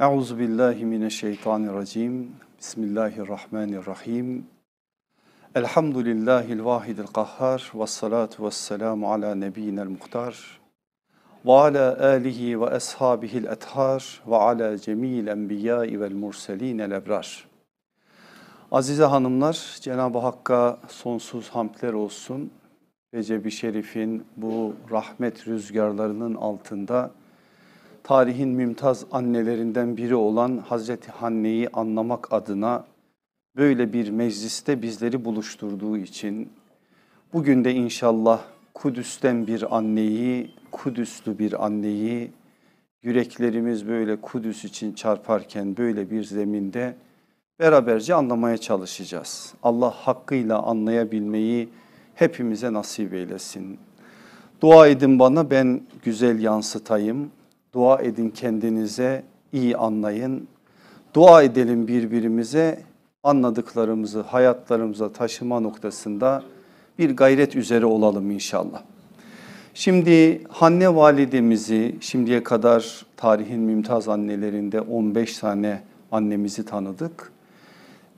Euzu billahi mineşşeytanirracim. Bismillahirrahmanirrahim. Elhamdülillahil vahidil kahhar ve salatu ve selamu ala nebiyinel muhtar ve ala alihi ve ashabihil ethar ve ala cemil enbiyai vel murselinel ebrar. Azize hanımlar, Cenab-ı Hakk'a sonsuz hamdler olsun. Recep-i Şerif'in bu rahmet rüzgarlarının altında tarihin mümtaz annelerinden biri olan Hazreti Hanne'yi anlamak adına böyle bir mecliste bizleri buluşturduğu için bugün de inşallah Kudüs'ten bir anneyi, Kudüslü bir anneyi yüreklerimiz böyle Kudüs için çarparken böyle bir zeminde beraberce anlamaya çalışacağız. Allah hakkıyla anlayabilmeyi hepimize nasip eylesin. Dua edin bana ben güzel yansıtayım. Dua edin kendinize, iyi anlayın. Dua edelim birbirimize anladıklarımızı hayatlarımıza taşıma noktasında bir gayret üzere olalım inşallah. Şimdi anne validemizi şimdiye kadar tarihin mümtaz annelerinde 15 tane annemizi tanıdık.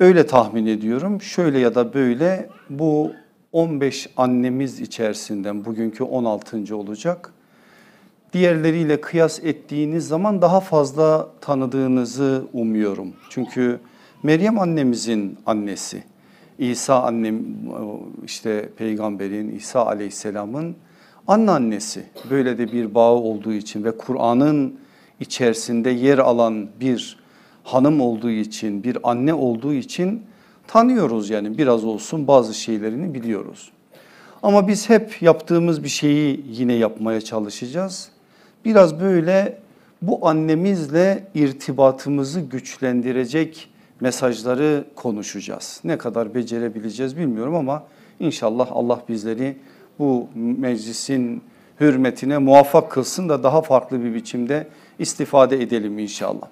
Öyle tahmin ediyorum şöyle ya da böyle bu 15 annemiz içerisinden bugünkü 16. olacak diğerleriyle kıyas ettiğiniz zaman daha fazla tanıdığınızı umuyorum. Çünkü Meryem annemizin annesi, İsa annem işte peygamberin İsa aleyhisselamın anneannesi böyle de bir bağı olduğu için ve Kur'an'ın içerisinde yer alan bir hanım olduğu için bir anne olduğu için tanıyoruz yani biraz olsun bazı şeylerini biliyoruz. Ama biz hep yaptığımız bir şeyi yine yapmaya çalışacağız biraz böyle bu annemizle irtibatımızı güçlendirecek mesajları konuşacağız. Ne kadar becerebileceğiz bilmiyorum ama inşallah Allah bizleri bu meclisin hürmetine muvaffak kılsın da daha farklı bir biçimde istifade edelim inşallah.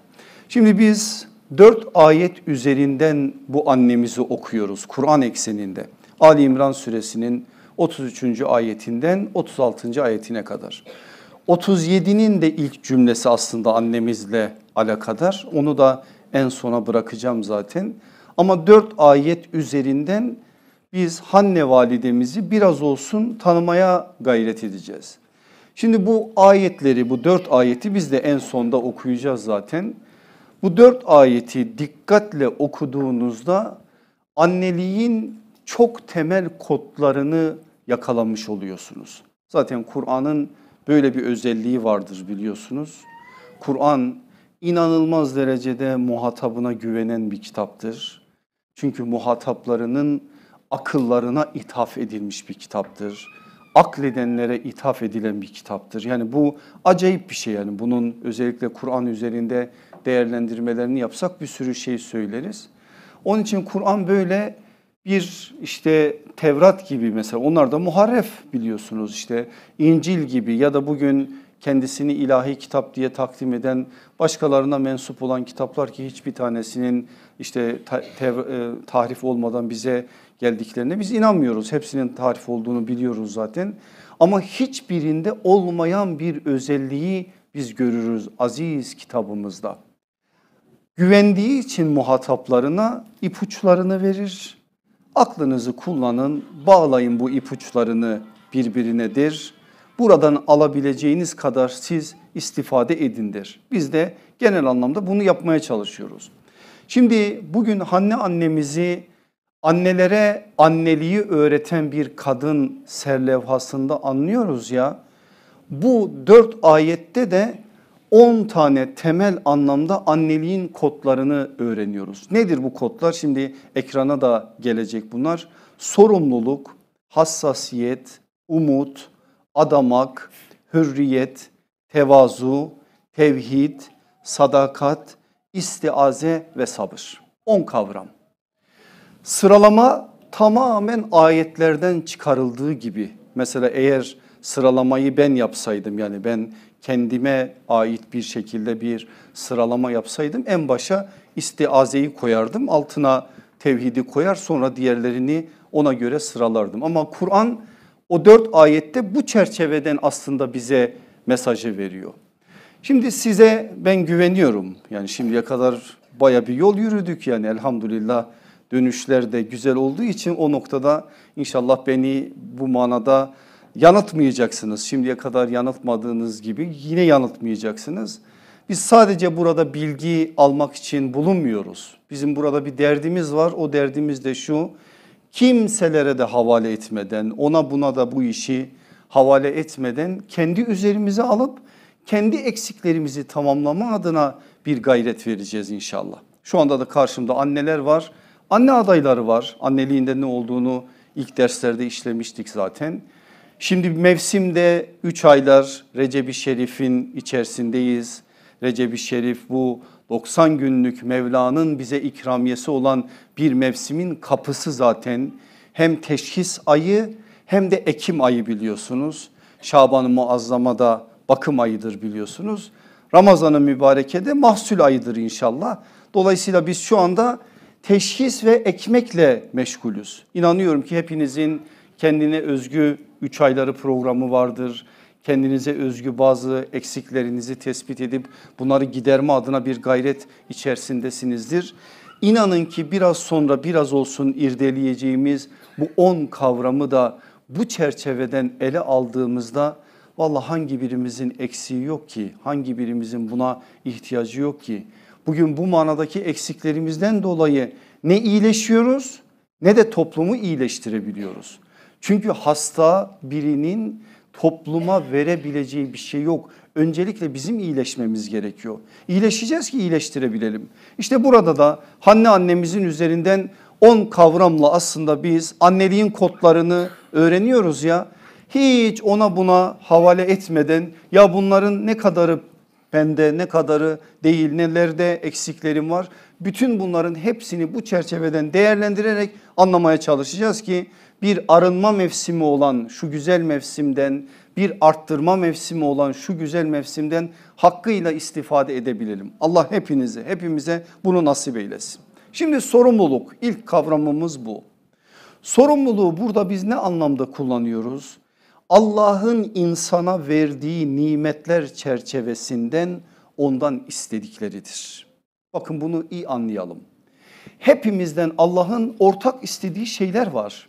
Şimdi biz dört ayet üzerinden bu annemizi okuyoruz Kur'an ekseninde. Ali İmran suresinin 33. ayetinden 36. ayetine kadar. 37'nin de ilk cümlesi aslında annemizle alakadar. Onu da en sona bırakacağım zaten. Ama 4 ayet üzerinden biz Hanne validemizi biraz olsun tanımaya gayret edeceğiz. Şimdi bu ayetleri bu dört ayeti biz de en sonda okuyacağız zaten. Bu dört ayeti dikkatle okuduğunuzda anneliğin çok temel kodlarını yakalamış oluyorsunuz. Zaten Kur'an'ın böyle bir özelliği vardır biliyorsunuz. Kur'an inanılmaz derecede muhatabına güvenen bir kitaptır. Çünkü muhataplarının akıllarına ithaf edilmiş bir kitaptır. Akledenlere ithaf edilen bir kitaptır. Yani bu acayip bir şey yani bunun özellikle Kur'an üzerinde değerlendirmelerini yapsak bir sürü şey söyleriz. Onun için Kur'an böyle bir işte Tevrat gibi mesela onlar da muharref biliyorsunuz işte İncil gibi ya da bugün kendisini ilahi kitap diye takdim eden başkalarına mensup olan kitaplar ki hiçbir tanesinin işte tev, e, tahrif olmadan bize geldiklerine biz inanmıyoruz. Hepsinin tahrif olduğunu biliyoruz zaten. Ama hiçbirinde olmayan bir özelliği biz görürüz aziz kitabımızda. Güvendiği için muhataplarına ipuçlarını verir Aklınızı kullanın, bağlayın bu ipuçlarını birbirinedir. Buradan alabileceğiniz kadar siz istifade edindir. Biz de genel anlamda bunu yapmaya çalışıyoruz. Şimdi bugün Hanne annemizi annelere anneliği öğreten bir kadın serlevhasında anlıyoruz ya. Bu dört ayette de 10 tane temel anlamda anneliğin kodlarını öğreniyoruz. Nedir bu kodlar? Şimdi ekrana da gelecek bunlar. Sorumluluk, hassasiyet, umut, adamak, hürriyet, tevazu, tevhid, sadakat, istiaze ve sabır. 10 kavram. Sıralama tamamen ayetlerden çıkarıldığı gibi. Mesela eğer sıralamayı ben yapsaydım yani ben kendime ait bir şekilde bir sıralama yapsaydım en başa istiazeyi koyardım. Altına tevhidi koyar sonra diğerlerini ona göre sıralardım. Ama Kur'an o dört ayette bu çerçeveden aslında bize mesajı veriyor. Şimdi size ben güveniyorum. Yani şimdiye kadar baya bir yol yürüdük yani elhamdülillah dönüşler de güzel olduğu için o noktada inşallah beni bu manada yanıtmayacaksınız. Şimdiye kadar yanıtmadığınız gibi yine yanıtmayacaksınız. Biz sadece burada bilgi almak için bulunmuyoruz. Bizim burada bir derdimiz var. O derdimiz de şu. Kimselere de havale etmeden, ona buna da bu işi havale etmeden kendi üzerimize alıp kendi eksiklerimizi tamamlama adına bir gayret vereceğiz inşallah. Şu anda da karşımda anneler var. Anne adayları var. Anneliğinde ne olduğunu ilk derslerde işlemiştik zaten. Şimdi mevsimde 3 aylar Recep-i Şerif'in içerisindeyiz. Recep-i Şerif bu 90 günlük Mevla'nın bize ikramiyesi olan bir mevsimin kapısı zaten. Hem teşhis ayı hem de Ekim ayı biliyorsunuz. Şaban-ı Muazzama'da bakım ayıdır biliyorsunuz. Ramazan'ın ı Mübareke'de mahsul ayıdır inşallah. Dolayısıyla biz şu anda teşhis ve ekmekle meşgulüz. İnanıyorum ki hepinizin kendine özgü 3 ayları programı vardır. Kendinize özgü bazı eksiklerinizi tespit edip bunları giderme adına bir gayret içerisindesinizdir. İnanın ki biraz sonra biraz olsun irdeleyeceğimiz bu 10 kavramı da bu çerçeveden ele aldığımızda valla hangi birimizin eksiği yok ki? Hangi birimizin buna ihtiyacı yok ki? Bugün bu manadaki eksiklerimizden dolayı ne iyileşiyoruz ne de toplumu iyileştirebiliyoruz. Çünkü hasta birinin topluma verebileceği bir şey yok. Öncelikle bizim iyileşmemiz gerekiyor. İyileşeceğiz ki iyileştirebilelim. İşte burada da anne annemizin üzerinden 10 kavramla aslında biz anneliğin kodlarını öğreniyoruz ya. Hiç ona buna havale etmeden ya bunların ne kadarı bende ne kadarı değil nelerde eksiklerim var. Bütün bunların hepsini bu çerçeveden değerlendirerek anlamaya çalışacağız ki bir arınma mevsimi olan şu güzel mevsimden bir arttırma mevsimi olan şu güzel mevsimden hakkıyla istifade edebilelim. Allah hepinize hepimize bunu nasip eylesin. Şimdi sorumluluk ilk kavramımız bu. Sorumluluğu burada biz ne anlamda kullanıyoruz? Allah'ın insana verdiği nimetler çerçevesinden ondan istedikleridir. Bakın bunu iyi anlayalım. Hepimizden Allah'ın ortak istediği şeyler var.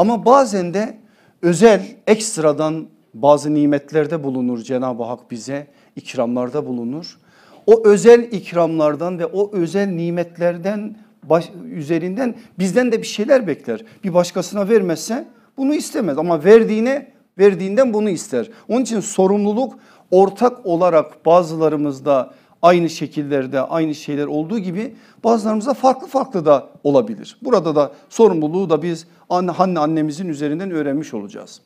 Ama bazen de özel ekstradan bazı nimetlerde bulunur Cenab-ı Hak bize ikramlarda bulunur. O özel ikramlardan ve o özel nimetlerden baş, üzerinden bizden de bir şeyler bekler. Bir başkasına vermezse bunu istemez ama verdiğine verdiğinden bunu ister. Onun için sorumluluk ortak olarak bazılarımızda aynı şekillerde aynı şeyler olduğu gibi bazılarımızda farklı farklı da olabilir. Burada da sorumluluğu da biz anne, anne annemizin üzerinden öğrenmiş olacağız.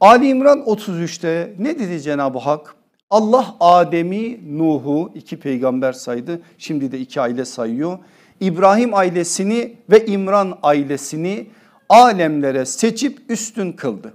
Ali İmran 33'te ne dedi Cenab-ı Hak? Allah Adem'i, Nuh'u iki peygamber saydı. Şimdi de iki aile sayıyor. İbrahim ailesini ve İmran ailesini alemlere seçip üstün kıldı.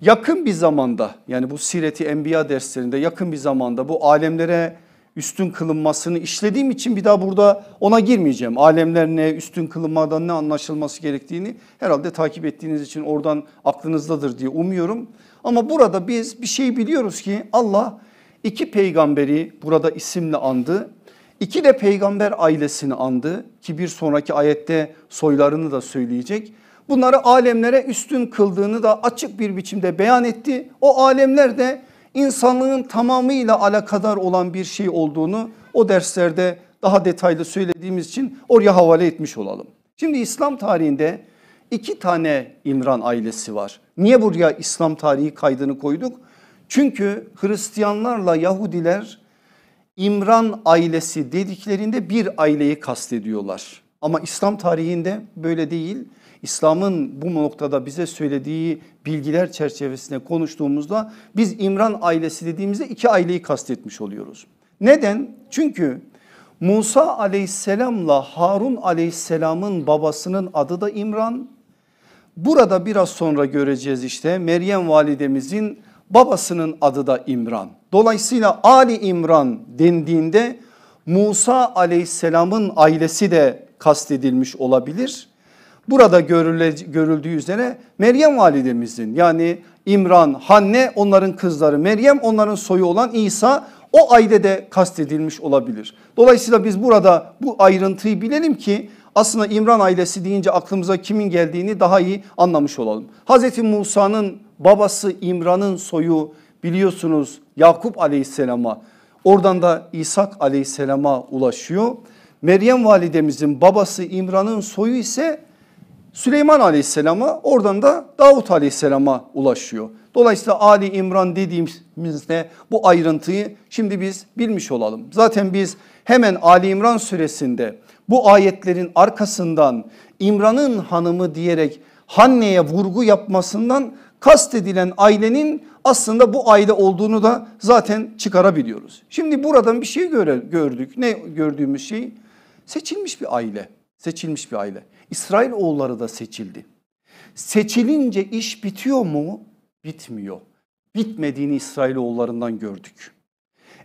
Yakın bir zamanda yani bu Sireti Enbiya derslerinde yakın bir zamanda bu alemlere üstün kılınmasını işlediğim için bir daha burada ona girmeyeceğim. Alemler ne, üstün kılınmadan ne anlaşılması gerektiğini herhalde takip ettiğiniz için oradan aklınızdadır diye umuyorum. Ama burada biz bir şey biliyoruz ki Allah iki peygamberi burada isimle andı. İki de peygamber ailesini andı ki bir sonraki ayette soylarını da söyleyecek. Bunları alemlere üstün kıldığını da açık bir biçimde beyan etti. O alemler de insanlığın tamamıyla alakadar olan bir şey olduğunu o derslerde daha detaylı söylediğimiz için oraya havale etmiş olalım. Şimdi İslam tarihinde iki tane İmran ailesi var. Niye buraya İslam tarihi kaydını koyduk? Çünkü Hristiyanlarla Yahudiler İmran ailesi dediklerinde bir aileyi kastediyorlar. Ama İslam tarihinde böyle değil. İslam'ın bu noktada bize söylediği bilgiler çerçevesinde konuştuğumuzda biz İmran ailesi dediğimizde iki aileyi kastetmiş oluyoruz. Neden? Çünkü Musa aleyhisselamla Harun aleyhisselamın babasının adı da İmran. Burada biraz sonra göreceğiz işte Meryem validemizin babasının adı da İmran. Dolayısıyla Ali İmran dendiğinde Musa aleyhisselamın ailesi de kastedilmiş olabilir. Burada görüle, görüldüğü üzere Meryem validemizin yani İmran, Hanne onların kızları Meryem onların soyu olan İsa o ayda de kastedilmiş olabilir. Dolayısıyla biz burada bu ayrıntıyı bilelim ki aslında İmran ailesi deyince aklımıza kimin geldiğini daha iyi anlamış olalım. Hazreti Musa'nın babası İmran'ın soyu biliyorsunuz Yakup aleyhisselama oradan da İshak aleyhisselama ulaşıyor. Meryem validemizin babası İmran'ın soyu ise Süleyman Aleyhisselam'a oradan da Davut Aleyhisselam'a ulaşıyor. Dolayısıyla Ali İmran dediğimizde bu ayrıntıyı şimdi biz bilmiş olalım. Zaten biz hemen Ali İmran süresinde bu ayetlerin arkasından İmran'ın hanımı diyerek Hanne'ye vurgu yapmasından kastedilen ailenin aslında bu aile olduğunu da zaten çıkarabiliyoruz. Şimdi buradan bir şey göre, gördük. Ne gördüğümüz şey? Seçilmiş bir aile. Seçilmiş bir aile. İsrail oğulları da seçildi. Seçilince iş bitiyor mu? Bitmiyor. Bitmediğini İsrail oğullarından gördük.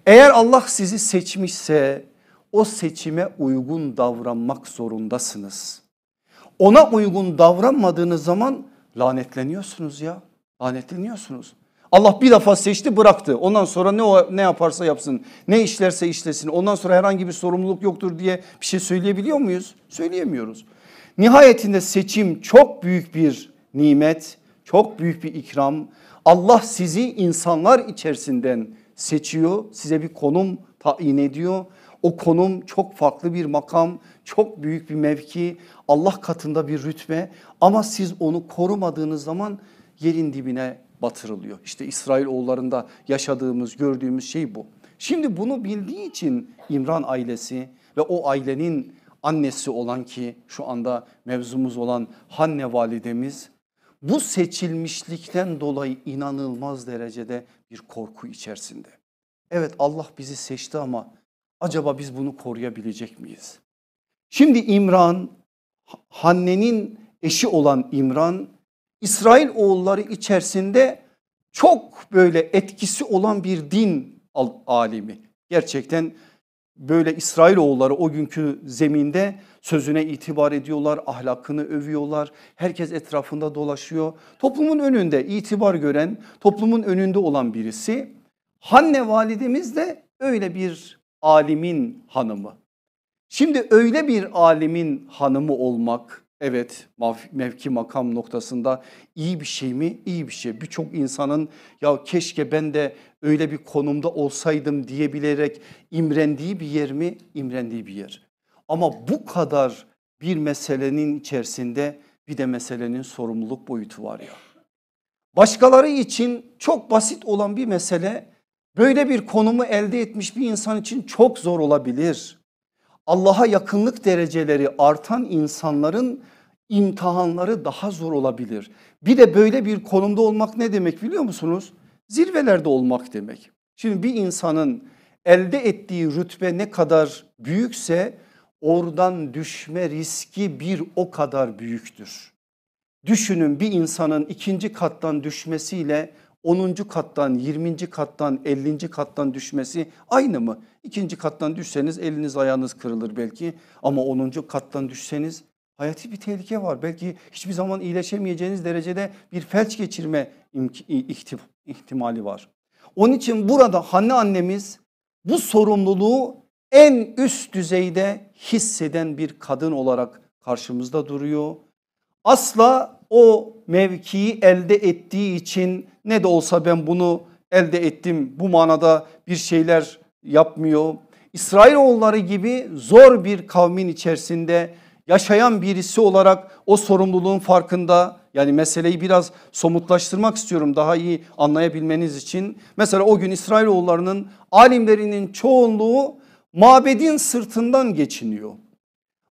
Eğer Allah sizi seçmişse o seçime uygun davranmak zorundasınız. Ona uygun davranmadığınız zaman lanetleniyorsunuz ya. Lanetleniyorsunuz. Allah bir defa seçti bıraktı. Ondan sonra ne ne yaparsa yapsın, ne işlerse işlesin. Ondan sonra herhangi bir sorumluluk yoktur diye bir şey söyleyebiliyor muyuz? Söyleyemiyoruz. Nihayetinde seçim çok büyük bir nimet, çok büyük bir ikram. Allah sizi insanlar içerisinden seçiyor, size bir konum tayin ediyor. O konum çok farklı bir makam, çok büyük bir mevki, Allah katında bir rütbe ama siz onu korumadığınız zaman yerin dibine batırılıyor. İşte İsrail oğullarında yaşadığımız, gördüğümüz şey bu. Şimdi bunu bildiği için İmran ailesi ve o ailenin annesi olan ki şu anda mevzumuz olan Hanne validemiz bu seçilmişlikten dolayı inanılmaz derecede bir korku içerisinde. Evet Allah bizi seçti ama acaba biz bunu koruyabilecek miyiz? Şimdi İmran Hanne'nin eşi olan İmran İsrail oğulları içerisinde çok böyle etkisi olan bir din alimi. Gerçekten böyle İsrailoğulları o günkü zeminde sözüne itibar ediyorlar, ahlakını övüyorlar. Herkes etrafında dolaşıyor. Toplumun önünde itibar gören, toplumun önünde olan birisi. Hanne validemiz de öyle bir alimin hanımı. Şimdi öyle bir alimin hanımı olmak evet mevki makam noktasında iyi bir şey mi? İyi bir şey. Birçok insanın ya keşke ben de öyle bir konumda olsaydım diyebilerek imrendiği bir yer mi? İmrendiği bir yer. Ama bu kadar bir meselenin içerisinde bir de meselenin sorumluluk boyutu var ya. Başkaları için çok basit olan bir mesele böyle bir konumu elde etmiş bir insan için çok zor olabilir. Allah'a yakınlık dereceleri artan insanların imtihanları daha zor olabilir. Bir de böyle bir konumda olmak ne demek biliyor musunuz? zirvelerde olmak demek. Şimdi bir insanın elde ettiği rütbe ne kadar büyükse oradan düşme riski bir o kadar büyüktür. Düşünün bir insanın ikinci kattan düşmesiyle 10. kattan 20. kattan 50. kattan düşmesi aynı mı? İkinci kattan düşseniz eliniz ayağınız kırılır belki ama 10. kattan düşseniz hayati bir tehlike var. Belki hiçbir zaman iyileşemeyeceğiniz derecede bir felç geçirme ihtim ihtimali var. Onun için burada Hanne annemiz bu sorumluluğu en üst düzeyde hisseden bir kadın olarak karşımızda duruyor. Asla o mevkiyi elde ettiği için ne de olsa ben bunu elde ettim bu manada bir şeyler yapmıyor. İsrailoğulları gibi zor bir kavmin içerisinde yaşayan birisi olarak o sorumluluğun farkında yani meseleyi biraz somutlaştırmak istiyorum daha iyi anlayabilmeniz için. Mesela o gün İsrailoğullarının alimlerinin çoğunluğu mabedin sırtından geçiniyor.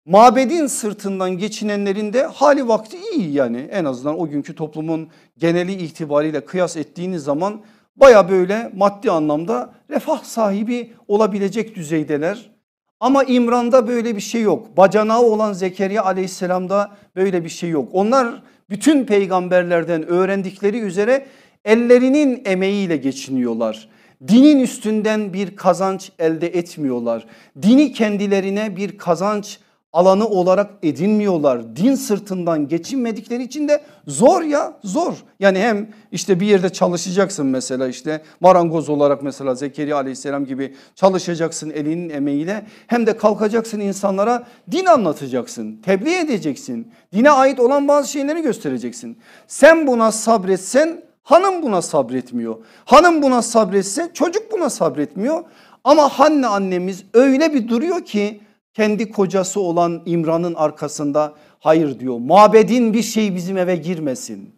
Mabedin sırtından geçinenlerin de hali vakti iyi yani en azından o günkü toplumun geneli itibariyle kıyas ettiğiniz zaman baya böyle maddi anlamda refah sahibi olabilecek düzeydeler. Ama İmran'da böyle bir şey yok. Bacanağı olan Zekeriya aleyhisselamda böyle bir şey yok. Onlar bütün peygamberlerden öğrendikleri üzere ellerinin emeğiyle geçiniyorlar. Dinin üstünden bir kazanç elde etmiyorlar. Dini kendilerine bir kazanç alanı olarak edinmiyorlar. Din sırtından geçinmedikleri için de zor ya zor. Yani hem işte bir yerde çalışacaksın mesela işte marangoz olarak mesela Zekeriya aleyhisselam gibi çalışacaksın elinin emeğiyle. Hem de kalkacaksın insanlara din anlatacaksın, tebliğ edeceksin. Dine ait olan bazı şeyleri göstereceksin. Sen buna sabretsen hanım buna sabretmiyor. Hanım buna sabretse çocuk buna sabretmiyor. Ama Hanne annemiz öyle bir duruyor ki kendi kocası olan İmran'ın arkasında hayır diyor. Mabedin bir şey bizim eve girmesin.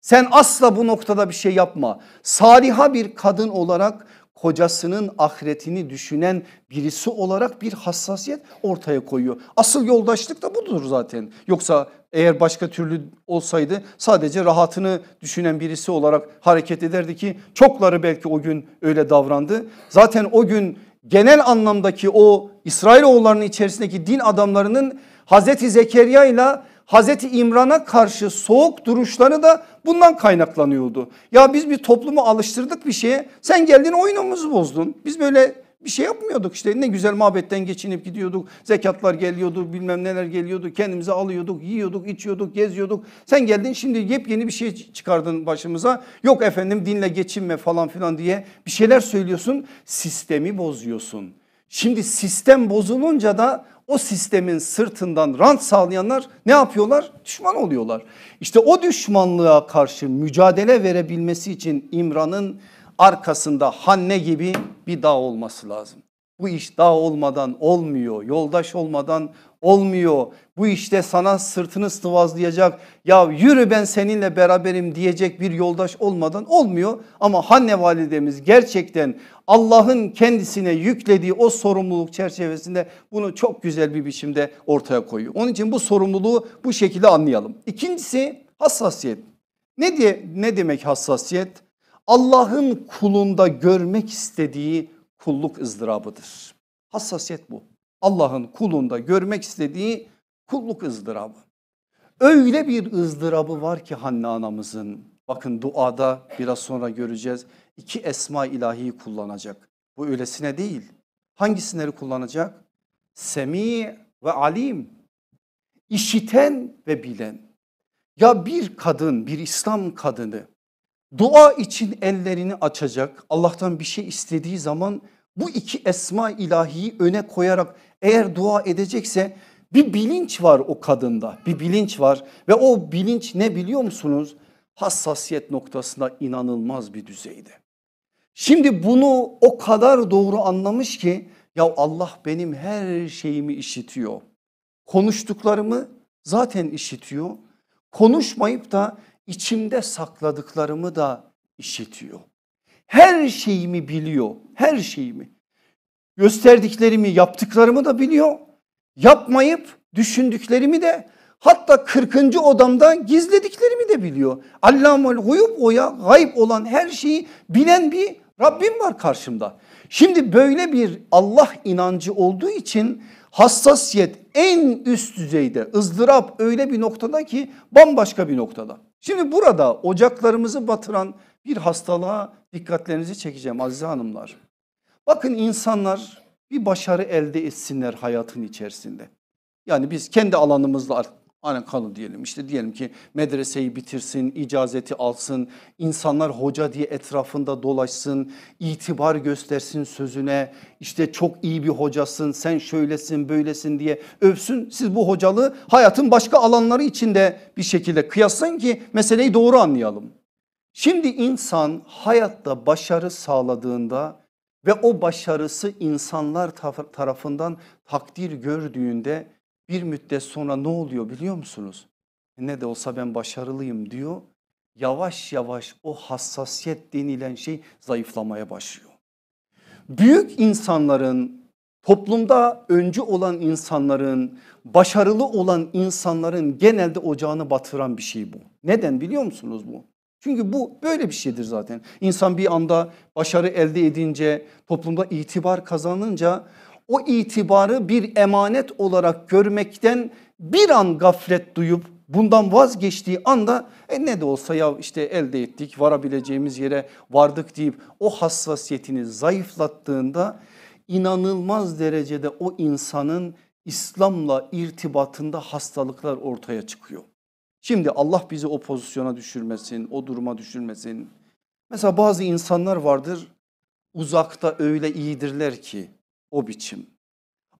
Sen asla bu noktada bir şey yapma. Saliha bir kadın olarak kocasının ahiretini düşünen birisi olarak bir hassasiyet ortaya koyuyor. Asıl yoldaşlık da budur zaten. Yoksa eğer başka türlü olsaydı sadece rahatını düşünen birisi olarak hareket ederdi ki çokları belki o gün öyle davrandı. Zaten o gün genel anlamdaki o İsrailoğullarının içerisindeki din adamlarının Hazreti Zekeriya ile Hazreti İmran'a karşı soğuk duruşları da bundan kaynaklanıyordu. Ya biz bir toplumu alıştırdık bir şeye sen geldin oyunumuzu bozdun. Biz böyle bir şey yapmıyorduk işte ne güzel mabedden geçinip gidiyorduk. Zekatlar geliyordu bilmem neler geliyordu kendimize alıyorduk yiyorduk içiyorduk geziyorduk. Sen geldin şimdi yepyeni bir şey çıkardın başımıza. Yok efendim dinle geçinme falan filan diye bir şeyler söylüyorsun sistemi bozuyorsun. Şimdi sistem bozulunca da o sistemin sırtından rant sağlayanlar ne yapıyorlar? Düşman oluyorlar. İşte o düşmanlığa karşı mücadele verebilmesi için İmran'ın arkasında hanne gibi bir dağ olması lazım. Bu iş dağ olmadan olmuyor, yoldaş olmadan olmuyor. Bu işte sana sırtını sıvazlayacak ya yürü ben seninle beraberim diyecek bir yoldaş olmadan olmuyor. Ama Hanne validemiz gerçekten Allah'ın kendisine yüklediği o sorumluluk çerçevesinde bunu çok güzel bir biçimde ortaya koyuyor. Onun için bu sorumluluğu bu şekilde anlayalım. İkincisi hassasiyet. Ne diye ne demek hassasiyet? Allah'ın kulunda görmek istediği kulluk ızdırabıdır. Hassasiyet bu. Allah'ın kulunda görmek istediği kulluk ızdırabı. Öyle bir ızdırabı var ki Hanne anamızın. Bakın duada biraz sonra göreceğiz. İki esma ilahiyi kullanacak. Bu öylesine değil. Hangisini kullanacak? Semi ve alim. İşiten ve bilen. Ya bir kadın, bir İslam kadını dua için ellerini açacak Allah'tan bir şey istediği zaman bu iki esma ilahiyi öne koyarak eğer dua edecekse bir bilinç var o kadında bir bilinç var ve o bilinç ne biliyor musunuz? Hassasiyet noktasında inanılmaz bir düzeyde. Şimdi bunu o kadar doğru anlamış ki ya Allah benim her şeyimi işitiyor. Konuştuklarımı zaten işitiyor. Konuşmayıp da içimde sakladıklarımı da işitiyor. Her şeyimi biliyor, her şeyimi. Gösterdiklerimi, yaptıklarımı da biliyor. Yapmayıp düşündüklerimi de hatta 40. odamda gizlediklerimi de biliyor. Allamul huyub o ya gayb olan her şeyi bilen bir Rabbim var karşımda. Şimdi böyle bir Allah inancı olduğu için hassasiyet en üst düzeyde ızdırap öyle bir noktada ki bambaşka bir noktada. Şimdi burada ocaklarımızı batıran bir hastalığa dikkatlerinizi çekeceğim aziz hanımlar. Bakın insanlar bir başarı elde etsinler hayatın içerisinde. Yani biz kendi alanımızla Aynen kalın diyelim işte diyelim ki medreseyi bitirsin, icazeti alsın, insanlar hoca diye etrafında dolaşsın, itibar göstersin sözüne, işte çok iyi bir hocasın, sen şöylesin böylesin diye övsün. Siz bu hocalığı hayatın başka alanları içinde bir şekilde kıyaslayın ki meseleyi doğru anlayalım. Şimdi insan hayatta başarı sağladığında ve o başarısı insanlar tarafından takdir gördüğünde bir müddet sonra ne oluyor biliyor musunuz? E, ne de olsa ben başarılıyım diyor. Yavaş yavaş o hassasiyet denilen şey zayıflamaya başlıyor. Büyük insanların toplumda öncü olan insanların, başarılı olan insanların genelde ocağını batıran bir şey bu. Neden biliyor musunuz bu? Çünkü bu böyle bir şeydir zaten. İnsan bir anda başarı elde edince, toplumda itibar kazanınca o itibarı bir emanet olarak görmekten bir an gaflet duyup bundan vazgeçtiği anda e ne de olsa ya işte elde ettik varabileceğimiz yere vardık deyip o hassasiyetini zayıflattığında inanılmaz derecede o insanın İslam'la irtibatında hastalıklar ortaya çıkıyor. Şimdi Allah bizi o pozisyona düşürmesin, o duruma düşürmesin. Mesela bazı insanlar vardır uzakta öyle iyidirler ki o biçim.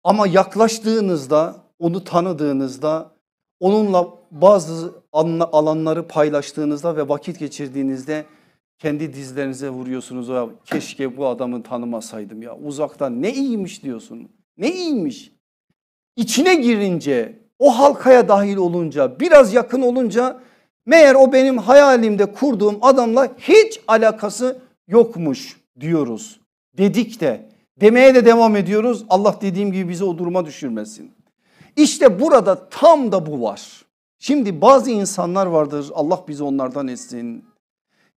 Ama yaklaştığınızda, onu tanıdığınızda, onunla bazı alanları paylaştığınızda ve vakit geçirdiğinizde kendi dizlerinize vuruyorsunuz. Ya keşke bu adamı tanımasaydım ya uzaktan ne iyiymiş diyorsun. Ne iyiymiş. İçine girince o halkaya dahil olunca biraz yakın olunca meğer o benim hayalimde kurduğum adamla hiç alakası yokmuş diyoruz. Dedik de Demeye de devam ediyoruz. Allah dediğim gibi bizi o duruma düşürmesin. İşte burada tam da bu var. Şimdi bazı insanlar vardır Allah bizi onlardan etsin.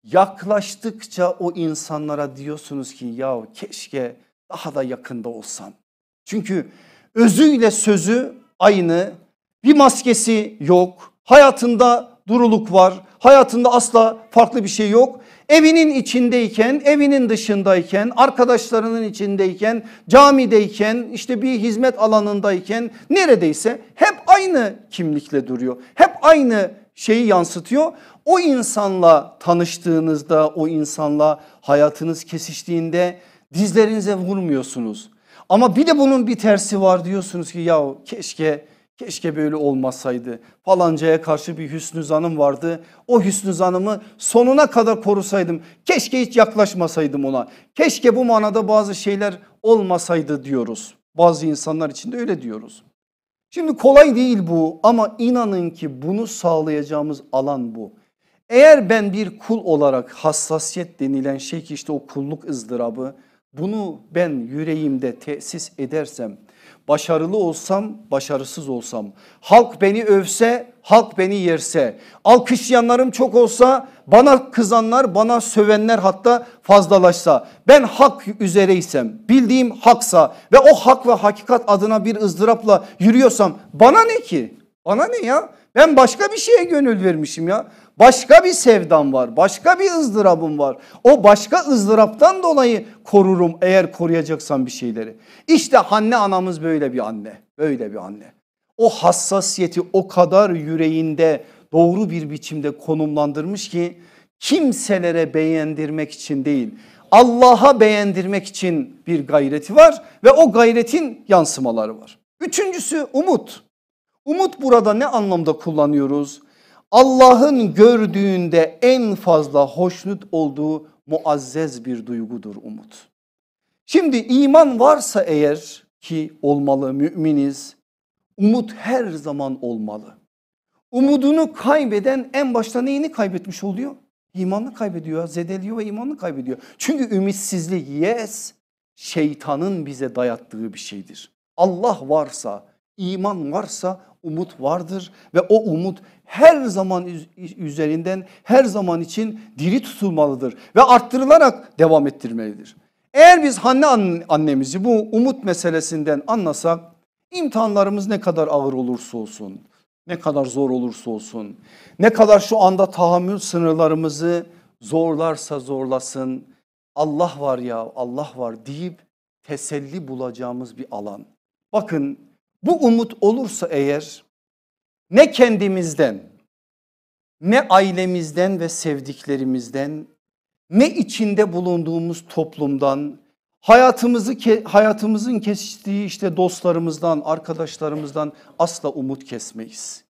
Yaklaştıkça o insanlara diyorsunuz ki ya keşke daha da yakında olsan. Çünkü özüyle sözü aynı bir maskesi yok hayatında duruluk var hayatında asla farklı bir şey yok Evinin içindeyken, evinin dışındayken, arkadaşlarının içindeyken, camideyken, işte bir hizmet alanındayken neredeyse hep aynı kimlikle duruyor. Hep aynı şeyi yansıtıyor. O insanla tanıştığınızda, o insanla hayatınız kesiştiğinde dizlerinize vurmuyorsunuz. Ama bir de bunun bir tersi var diyorsunuz ki ya keşke Keşke böyle olmasaydı. Falancaya karşı bir hüsnü zanım vardı. O hüsnü zanımı sonuna kadar korusaydım. Keşke hiç yaklaşmasaydım ona. Keşke bu manada bazı şeyler olmasaydı diyoruz. Bazı insanlar için de öyle diyoruz. Şimdi kolay değil bu ama inanın ki bunu sağlayacağımız alan bu. Eğer ben bir kul olarak hassasiyet denilen şey ki işte o kulluk ızdırabı bunu ben yüreğimde tesis edersem başarılı olsam başarısız olsam halk beni övse halk beni yerse alkışlayanlarım çok olsa bana kızanlar bana sövenler hatta fazlalaşsa ben hak üzereysem bildiğim haksa ve o hak ve hakikat adına bir ızdırapla yürüyorsam bana ne ki bana ne ya ben başka bir şeye gönül vermişim ya. Başka bir sevdam var, başka bir ızdırabım var. O başka ızdıraptan dolayı korurum eğer koruyacaksan bir şeyleri. İşte anne anamız böyle bir anne, böyle bir anne. O hassasiyeti o kadar yüreğinde doğru bir biçimde konumlandırmış ki kimselere beğendirmek için değil Allah'a beğendirmek için bir gayreti var ve o gayretin yansımaları var. Üçüncüsü umut. Umut burada ne anlamda kullanıyoruz? Allah'ın gördüğünde en fazla hoşnut olduğu muazzez bir duygudur umut. Şimdi iman varsa eğer ki olmalı müminiz umut her zaman olmalı. Umudunu kaybeden en başta neyini kaybetmiş oluyor? İmanını kaybediyor, zedeliyor ve imanını kaybediyor. Çünkü ümitsizlik yes şeytanın bize dayattığı bir şeydir. Allah varsa İman varsa umut vardır ve o umut her zaman üzerinden her zaman için diri tutulmalıdır ve arttırılarak devam ettirmelidir. Eğer biz anne annemizi bu umut meselesinden anlasak imtihanlarımız ne kadar ağır olursa olsun, ne kadar zor olursa olsun, ne kadar şu anda tahammül sınırlarımızı zorlarsa zorlasın Allah var ya Allah var deyip teselli bulacağımız bir alan. Bakın bu umut olursa eğer ne kendimizden ne ailemizden ve sevdiklerimizden ne içinde bulunduğumuz toplumdan hayatımızı hayatımızın kesiştiği işte dostlarımızdan arkadaşlarımızdan asla umut kesmeyiz.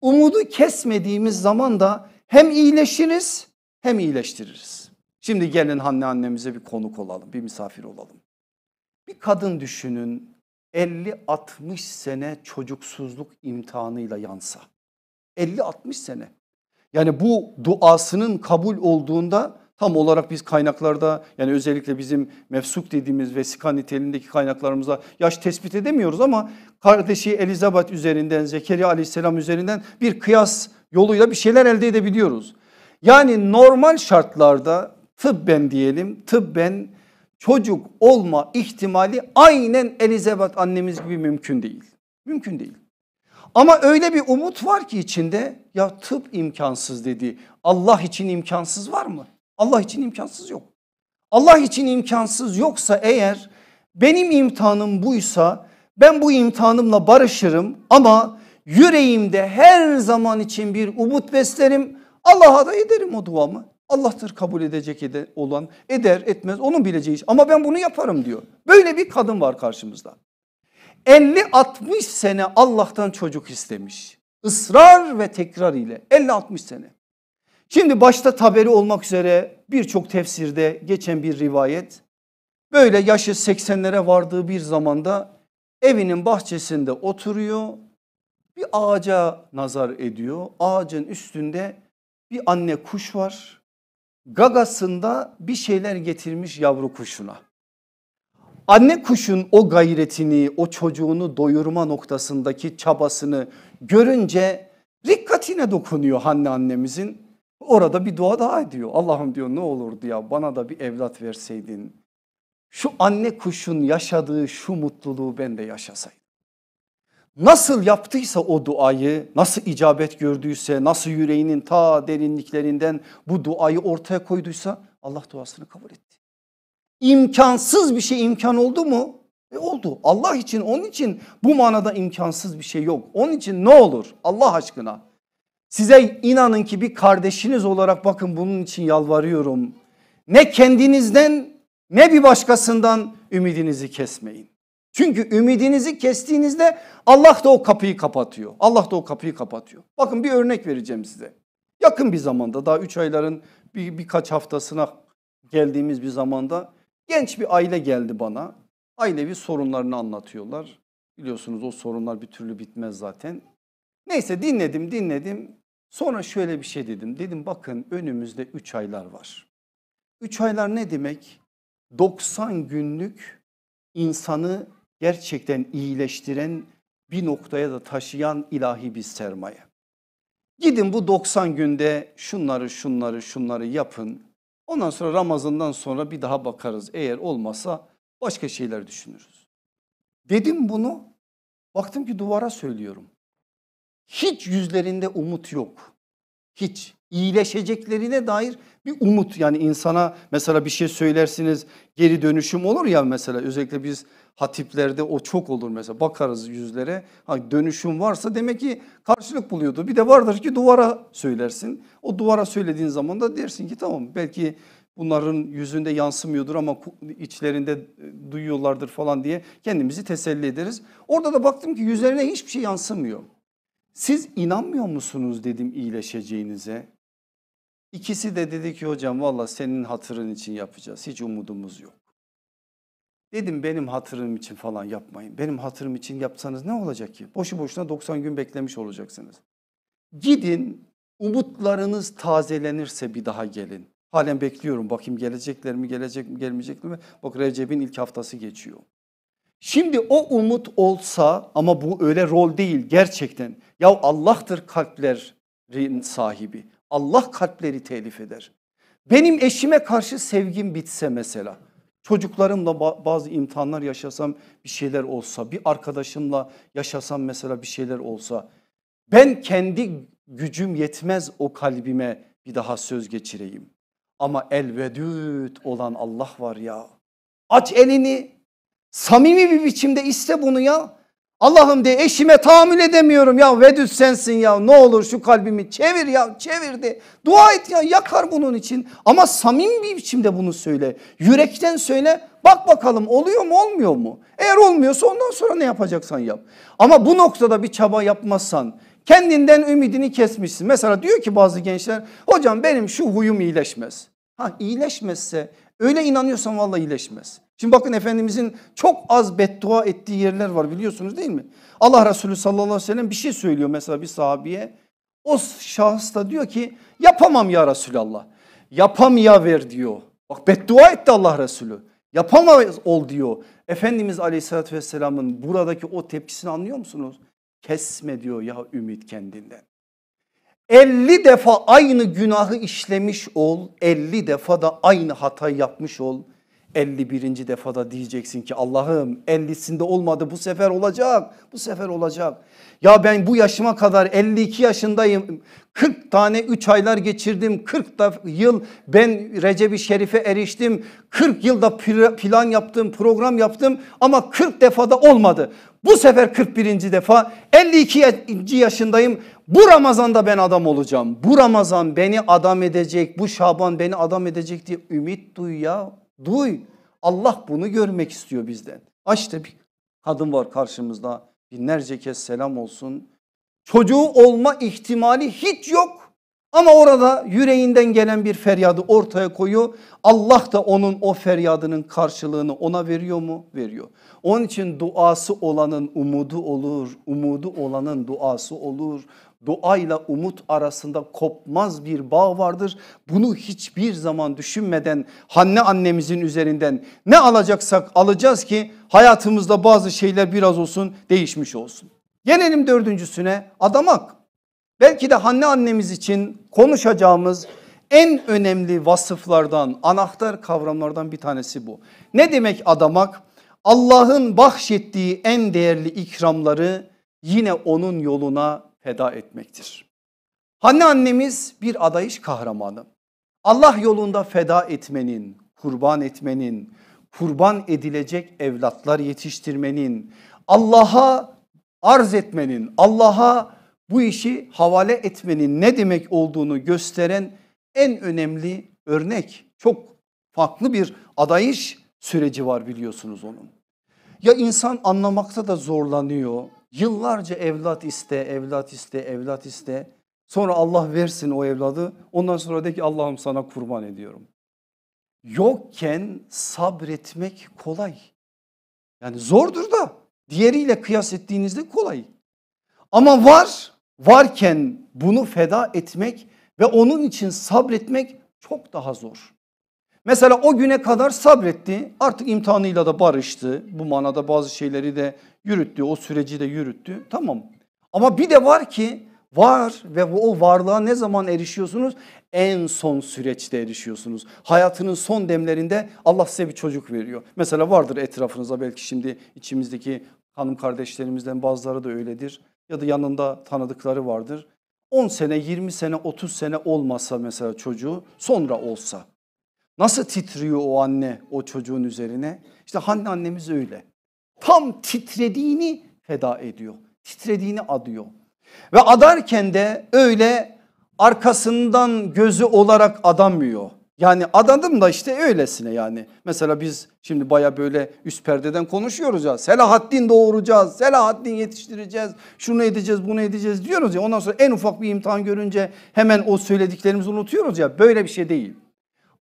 Umudu kesmediğimiz zaman da hem iyileşiriz hem iyileştiririz. Şimdi gelin anne annemize bir konuk olalım bir misafir olalım. Bir kadın düşünün 50-60 sene çocuksuzluk imtihanıyla yansa. 50-60 sene. Yani bu duasının kabul olduğunda tam olarak biz kaynaklarda yani özellikle bizim mefsuk dediğimiz vesika nitelindeki kaynaklarımızda yaş tespit edemiyoruz ama kardeşi Elizabeth üzerinden Zekeriya aleyhisselam üzerinden bir kıyas yoluyla bir şeyler elde edebiliyoruz. Yani normal şartlarda tıbben diyelim tıbben çocuk olma ihtimali aynen Elizabeth annemiz gibi mümkün değil. Mümkün değil. Ama öyle bir umut var ki içinde ya tıp imkansız dedi. Allah için imkansız var mı? Allah için imkansız yok. Allah için imkansız yoksa eğer benim imtihanım buysa ben bu imtihanımla barışırım ama yüreğimde her zaman için bir umut beslerim. Allah'a da ederim o duamı. Allah'tır kabul edecek ede, olan eder etmez onun bileceği iş ama ben bunu yaparım diyor. Böyle bir kadın var karşımızda. 50-60 sene Allah'tan çocuk istemiş. Israr ve tekrar ile 50-60 sene. Şimdi başta taberi olmak üzere birçok tefsirde geçen bir rivayet. Böyle yaşı 80'lere vardığı bir zamanda evinin bahçesinde oturuyor. Bir ağaca nazar ediyor. Ağacın üstünde bir anne kuş var gagasında bir şeyler getirmiş yavru kuşuna. Anne kuşun o gayretini, o çocuğunu doyurma noktasındaki çabasını görünce rikkatine dokunuyor Hanne annemizin. Orada bir dua daha ediyor. Allah'ım diyor ne olurdu ya bana da bir evlat verseydin. Şu anne kuşun yaşadığı şu mutluluğu ben de yaşasaydım nasıl yaptıysa o duayı, nasıl icabet gördüyse, nasıl yüreğinin ta derinliklerinden bu duayı ortaya koyduysa Allah duasını kabul etti. İmkansız bir şey imkan oldu mu? E oldu. Allah için onun için bu manada imkansız bir şey yok. Onun için ne olur Allah aşkına size inanın ki bir kardeşiniz olarak bakın bunun için yalvarıyorum. Ne kendinizden ne bir başkasından ümidinizi kesmeyin. Çünkü ümidinizi kestiğinizde Allah da o kapıyı kapatıyor. Allah da o kapıyı kapatıyor. Bakın bir örnek vereceğim size. Yakın bir zamanda daha 3 ayların bir, birkaç haftasına geldiğimiz bir zamanda genç bir aile geldi bana. Ailevi sorunlarını anlatıyorlar. Biliyorsunuz o sorunlar bir türlü bitmez zaten. Neyse dinledim dinledim. Sonra şöyle bir şey dedim. Dedim bakın önümüzde 3 aylar var. 3 aylar ne demek? 90 günlük insanı gerçekten iyileştiren bir noktaya da taşıyan ilahi bir sermaye. Gidin bu 90 günde şunları şunları şunları yapın. Ondan sonra Ramazan'dan sonra bir daha bakarız. Eğer olmasa başka şeyler düşünürüz. Dedim bunu baktım ki duvara söylüyorum. Hiç yüzlerinde umut yok. Hiç iyileşeceklerine dair bir umut yani insana mesela bir şey söylersiniz geri dönüşüm olur ya mesela özellikle biz hatiplerde o çok olur mesela bakarız yüzlere ha dönüşüm varsa demek ki karşılık buluyordu bir de vardır ki duvara söylersin o duvara söylediğin zaman da dersin ki tamam belki bunların yüzünde yansımıyordur ama içlerinde e, duyuyorlardır falan diye kendimizi teselli ederiz orada da baktım ki yüzlerine hiçbir şey yansımıyor siz inanmıyor musunuz dedim iyileşeceğinize. İkisi de dedi ki hocam valla senin hatırın için yapacağız. Hiç umudumuz yok. Dedim benim hatırım için falan yapmayın. Benim hatırım için yapsanız ne olacak ki? Boşu boşuna 90 gün beklemiş olacaksınız. Gidin umutlarınız tazelenirse bir daha gelin. Halen bekliyorum bakayım gelecekler mi gelecek mi gelmeyecek mi? Bak Recep'in ilk haftası geçiyor. Şimdi o umut olsa ama bu öyle rol değil gerçekten. Ya Allah'tır kalplerin sahibi. Allah kalpleri telif eder. Benim eşime karşı sevgim bitse mesela. Çocuklarımla bazı imtihanlar yaşasam bir şeyler olsa, bir arkadaşımla yaşasam mesela bir şeyler olsa. Ben kendi gücüm yetmez o kalbime bir daha söz geçireyim. Ama elvedüt olan Allah var ya. Aç elini Samimi bir biçimde iste bunu ya. Allah'ım de eşime tahammül edemiyorum ya vedüs sensin ya ne olur şu kalbimi çevir ya çevir de dua et ya yakar bunun için ama samim bir biçimde bunu söyle yürekten söyle bak bakalım oluyor mu olmuyor mu eğer olmuyorsa ondan sonra ne yapacaksan yap ama bu noktada bir çaba yapmazsan kendinden ümidini kesmişsin mesela diyor ki bazı gençler hocam benim şu huyum iyileşmez ha iyileşmezse öyle inanıyorsan vallahi iyileşmez Şimdi bakın Efendimizin çok az beddua ettiği yerler var biliyorsunuz değil mi? Allah Resulü sallallahu aleyhi ve sellem bir şey söylüyor mesela bir sahabiye. O şahıs da diyor ki yapamam ya Resulallah. Yapamaya ver diyor. Bak beddua etti Allah Resulü. Yapamaz ol diyor. Efendimiz aleyhissalatü vesselamın buradaki o tepkisini anlıyor musunuz? Kesme diyor ya ümit kendinden. 50 defa aynı günahı işlemiş ol. 50 defa da aynı hatayı yapmış ol 51. defada diyeceksin ki Allah'ım 50'sinde olmadı bu sefer olacak. Bu sefer olacak. Ya ben bu yaşıma kadar 52 yaşındayım. 40 tane 3 aylar geçirdim. 40 da yıl ben Recep-i Şerif'e eriştim. 40 yılda plan yaptım, program yaptım ama 40 defada olmadı. Bu sefer 41. defa 52. yaşındayım. Bu Ramazan'da ben adam olacağım. Bu Ramazan beni adam edecek. Bu Şaban beni adam edecek diye ümit duy ya. Duy. Allah bunu görmek istiyor bizden. Açta bir kadın var karşımızda binlerce kez selam olsun. Çocuğu olma ihtimali hiç yok ama orada yüreğinden gelen bir feryadı ortaya koyuyor. Allah da onun o feryadının karşılığını ona veriyor mu? Veriyor. Onun için duası olanın umudu olur, umudu olanın duası olur duayla umut arasında kopmaz bir bağ vardır. Bunu hiçbir zaman düşünmeden Hanne annemizin üzerinden ne alacaksak alacağız ki hayatımızda bazı şeyler biraz olsun değişmiş olsun. Gelelim dördüncüsüne adamak. Belki de Hanne annemiz için konuşacağımız en önemli vasıflardan, anahtar kavramlardan bir tanesi bu. Ne demek adamak? Allah'ın bahşettiği en değerli ikramları yine onun yoluna feda etmektir. Hanne annemiz bir adayış kahramanı. Allah yolunda feda etmenin, kurban etmenin, kurban edilecek evlatlar yetiştirmenin, Allah'a arz etmenin, Allah'a bu işi havale etmenin ne demek olduğunu gösteren en önemli örnek. Çok farklı bir adayış süreci var biliyorsunuz onun. Ya insan anlamakta da zorlanıyor. Yıllarca evlat iste, evlat iste, evlat iste. Sonra Allah versin o evladı. Ondan sonra de ki Allah'ım sana kurban ediyorum. Yokken sabretmek kolay. Yani zordur da diğeriyle kıyas ettiğinizde kolay. Ama var, varken bunu feda etmek ve onun için sabretmek çok daha zor. Mesela o güne kadar sabretti artık imtihanıyla da barıştı. Bu manada bazı şeyleri de yürüttü o süreci de yürüttü tamam. Ama bir de var ki var ve o varlığa ne zaman erişiyorsunuz? En son süreçte erişiyorsunuz. Hayatının son demlerinde Allah size bir çocuk veriyor. Mesela vardır etrafınızda belki şimdi içimizdeki hanım kardeşlerimizden bazıları da öyledir. Ya da yanında tanıdıkları vardır. 10 sene 20 sene 30 sene olmasa mesela çocuğu sonra olsa Nasıl titriyor o anne o çocuğun üzerine? İşte Hanne annemiz öyle. Tam titrediğini feda ediyor. Titrediğini adıyor. Ve adarken de öyle arkasından gözü olarak adamıyor. Yani adadım da işte öylesine yani. Mesela biz şimdi baya böyle üst perdeden konuşuyoruz ya. Selahaddin doğuracağız, Selahaddin yetiştireceğiz, şunu edeceğiz, bunu edeceğiz diyoruz ya. Ondan sonra en ufak bir imtihan görünce hemen o söylediklerimizi unutuyoruz ya. Böyle bir şey değil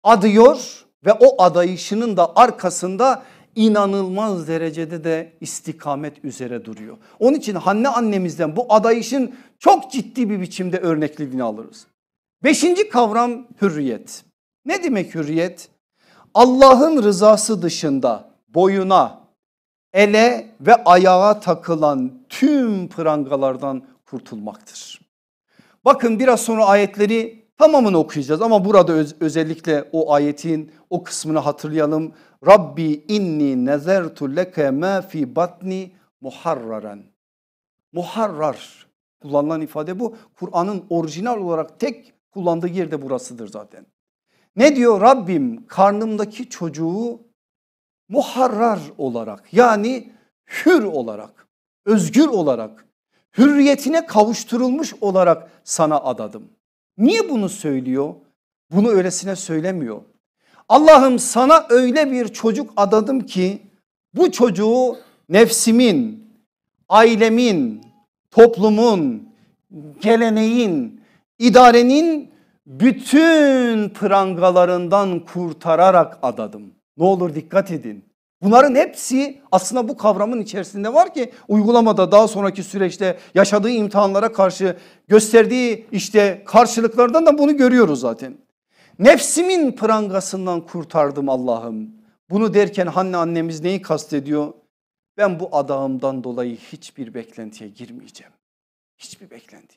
adıyor ve o adayışının da arkasında inanılmaz derecede de istikamet üzere duruyor. Onun için Hanne annemizden bu adayışın çok ciddi bir biçimde örnekliliğini alırız. Beşinci kavram hürriyet. Ne demek hürriyet? Allah'ın rızası dışında boyuna, ele ve ayağa takılan tüm prangalardan kurtulmaktır. Bakın biraz sonra ayetleri Tamamını okuyacağız ama burada öz, özellikle o ayetin o kısmını hatırlayalım. Rabbi inni nezertu leke ma fi batni muharraran. Muharrar kullanılan ifade bu. Kur'an'ın orijinal olarak tek kullandığı yerde burasıdır zaten. Ne diyor Rabbim karnımdaki çocuğu muharrar olarak yani hür olarak, özgür olarak, hürriyetine kavuşturulmuş olarak sana adadım. Niye bunu söylüyor? Bunu öylesine söylemiyor. Allah'ım sana öyle bir çocuk adadım ki bu çocuğu nefsimin, ailemin, toplumun, geleneğin, idarenin bütün prangalarından kurtararak adadım. Ne olur dikkat edin. Bunların hepsi aslında bu kavramın içerisinde var ki uygulamada daha sonraki süreçte yaşadığı imtihanlara karşı gösterdiği işte karşılıklardan da bunu görüyoruz zaten. Nefsimin prangasından kurtardım Allah'ım. Bunu derken Hanne annemiz neyi kastediyor? Ben bu adağımdan dolayı hiçbir beklentiye girmeyeceğim. Hiçbir beklenti.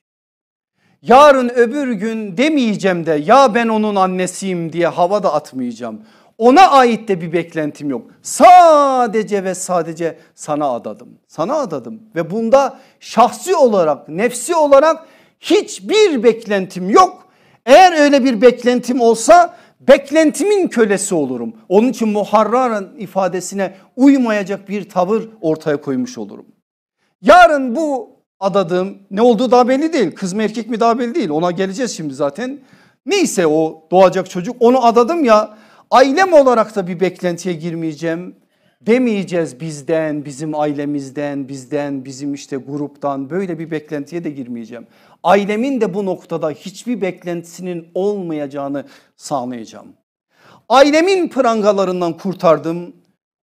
Yarın öbür gün demeyeceğim de ya ben onun annesiyim diye hava da atmayacağım. Ona ait de bir beklentim yok. Sadece ve sadece sana adadım. Sana adadım ve bunda şahsi olarak, nefsi olarak hiçbir beklentim yok. Eğer öyle bir beklentim olsa beklentimin kölesi olurum. Onun için muharraran ifadesine uymayacak bir tavır ortaya koymuş olurum. Yarın bu adadığım ne olduğu daha belli değil. Kız mı erkek mi daha belli değil. Ona geleceğiz şimdi zaten. Neyse o doğacak çocuk onu adadım ya Ailem olarak da bir beklentiye girmeyeceğim. Demeyeceğiz bizden, bizim ailemizden, bizden, bizim işte gruptan böyle bir beklentiye de girmeyeceğim. Ailemin de bu noktada hiçbir beklentisinin olmayacağını sağlayacağım. Ailemin prangalarından kurtardım.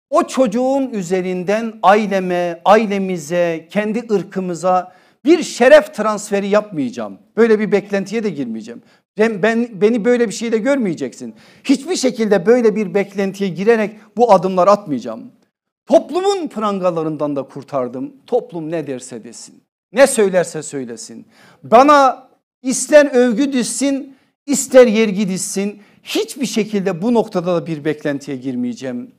O çocuğun üzerinden aileme, ailemize, kendi ırkımıza bir şeref transferi yapmayacağım. Böyle bir beklentiye de girmeyeceğim. Cem ben, beni böyle bir şeyle görmeyeceksin. Hiçbir şekilde böyle bir beklentiye girerek bu adımlar atmayacağım. Toplumun prangalarından da kurtardım. Toplum ne derse desin. Ne söylerse söylesin. Bana ister övgü düşsün ister yergi düşsün. Hiçbir şekilde bu noktada da bir beklentiye girmeyeceğim.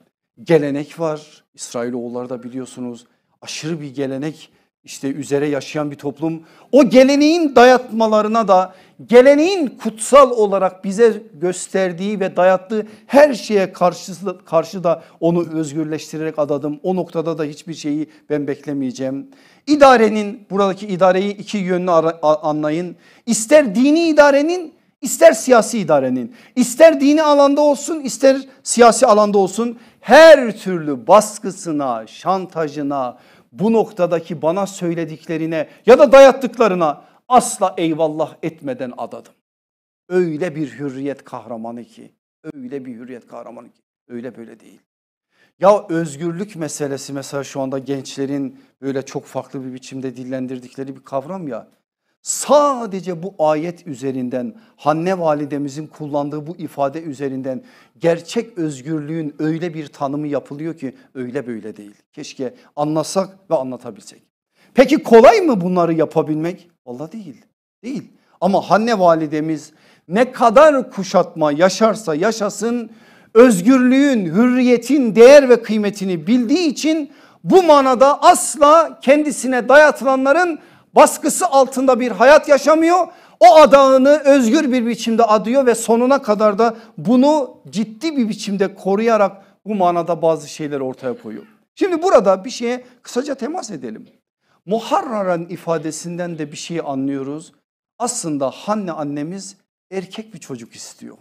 Gelenek var. İsrailoğulları da biliyorsunuz aşırı bir gelenek işte üzere yaşayan bir toplum o geleneğin dayatmalarına da geleneğin kutsal olarak bize gösterdiği ve dayattığı her şeye karşı, karşı da onu özgürleştirerek adadım. O noktada da hiçbir şeyi ben beklemeyeceğim. İdarenin buradaki idareyi iki yönlü anlayın. İster dini idarenin ister siyasi idarenin ister dini alanda olsun ister siyasi alanda olsun her türlü baskısına şantajına bu noktadaki bana söylediklerine ya da dayattıklarına asla eyvallah etmeden adadım. Öyle bir hürriyet kahramanı ki, öyle bir hürriyet kahramanı ki, öyle böyle değil. Ya özgürlük meselesi mesela şu anda gençlerin böyle çok farklı bir biçimde dillendirdikleri bir kavram ya sadece bu ayet üzerinden Hanne validemizin kullandığı bu ifade üzerinden gerçek özgürlüğün öyle bir tanımı yapılıyor ki öyle böyle değil. Keşke anlasak ve anlatabilsek. Peki kolay mı bunları yapabilmek? Valla değil değil ama Hanne validemiz ne kadar kuşatma yaşarsa yaşasın özgürlüğün hürriyetin değer ve kıymetini bildiği için bu manada asla kendisine dayatılanların baskısı altında bir hayat yaşamıyor. O adağını özgür bir biçimde adıyor ve sonuna kadar da bunu ciddi bir biçimde koruyarak bu manada bazı şeyler ortaya koyuyor. Şimdi burada bir şeye kısaca temas edelim. Muharraran ifadesinden de bir şey anlıyoruz. Aslında Hanne annemiz erkek bir çocuk istiyor.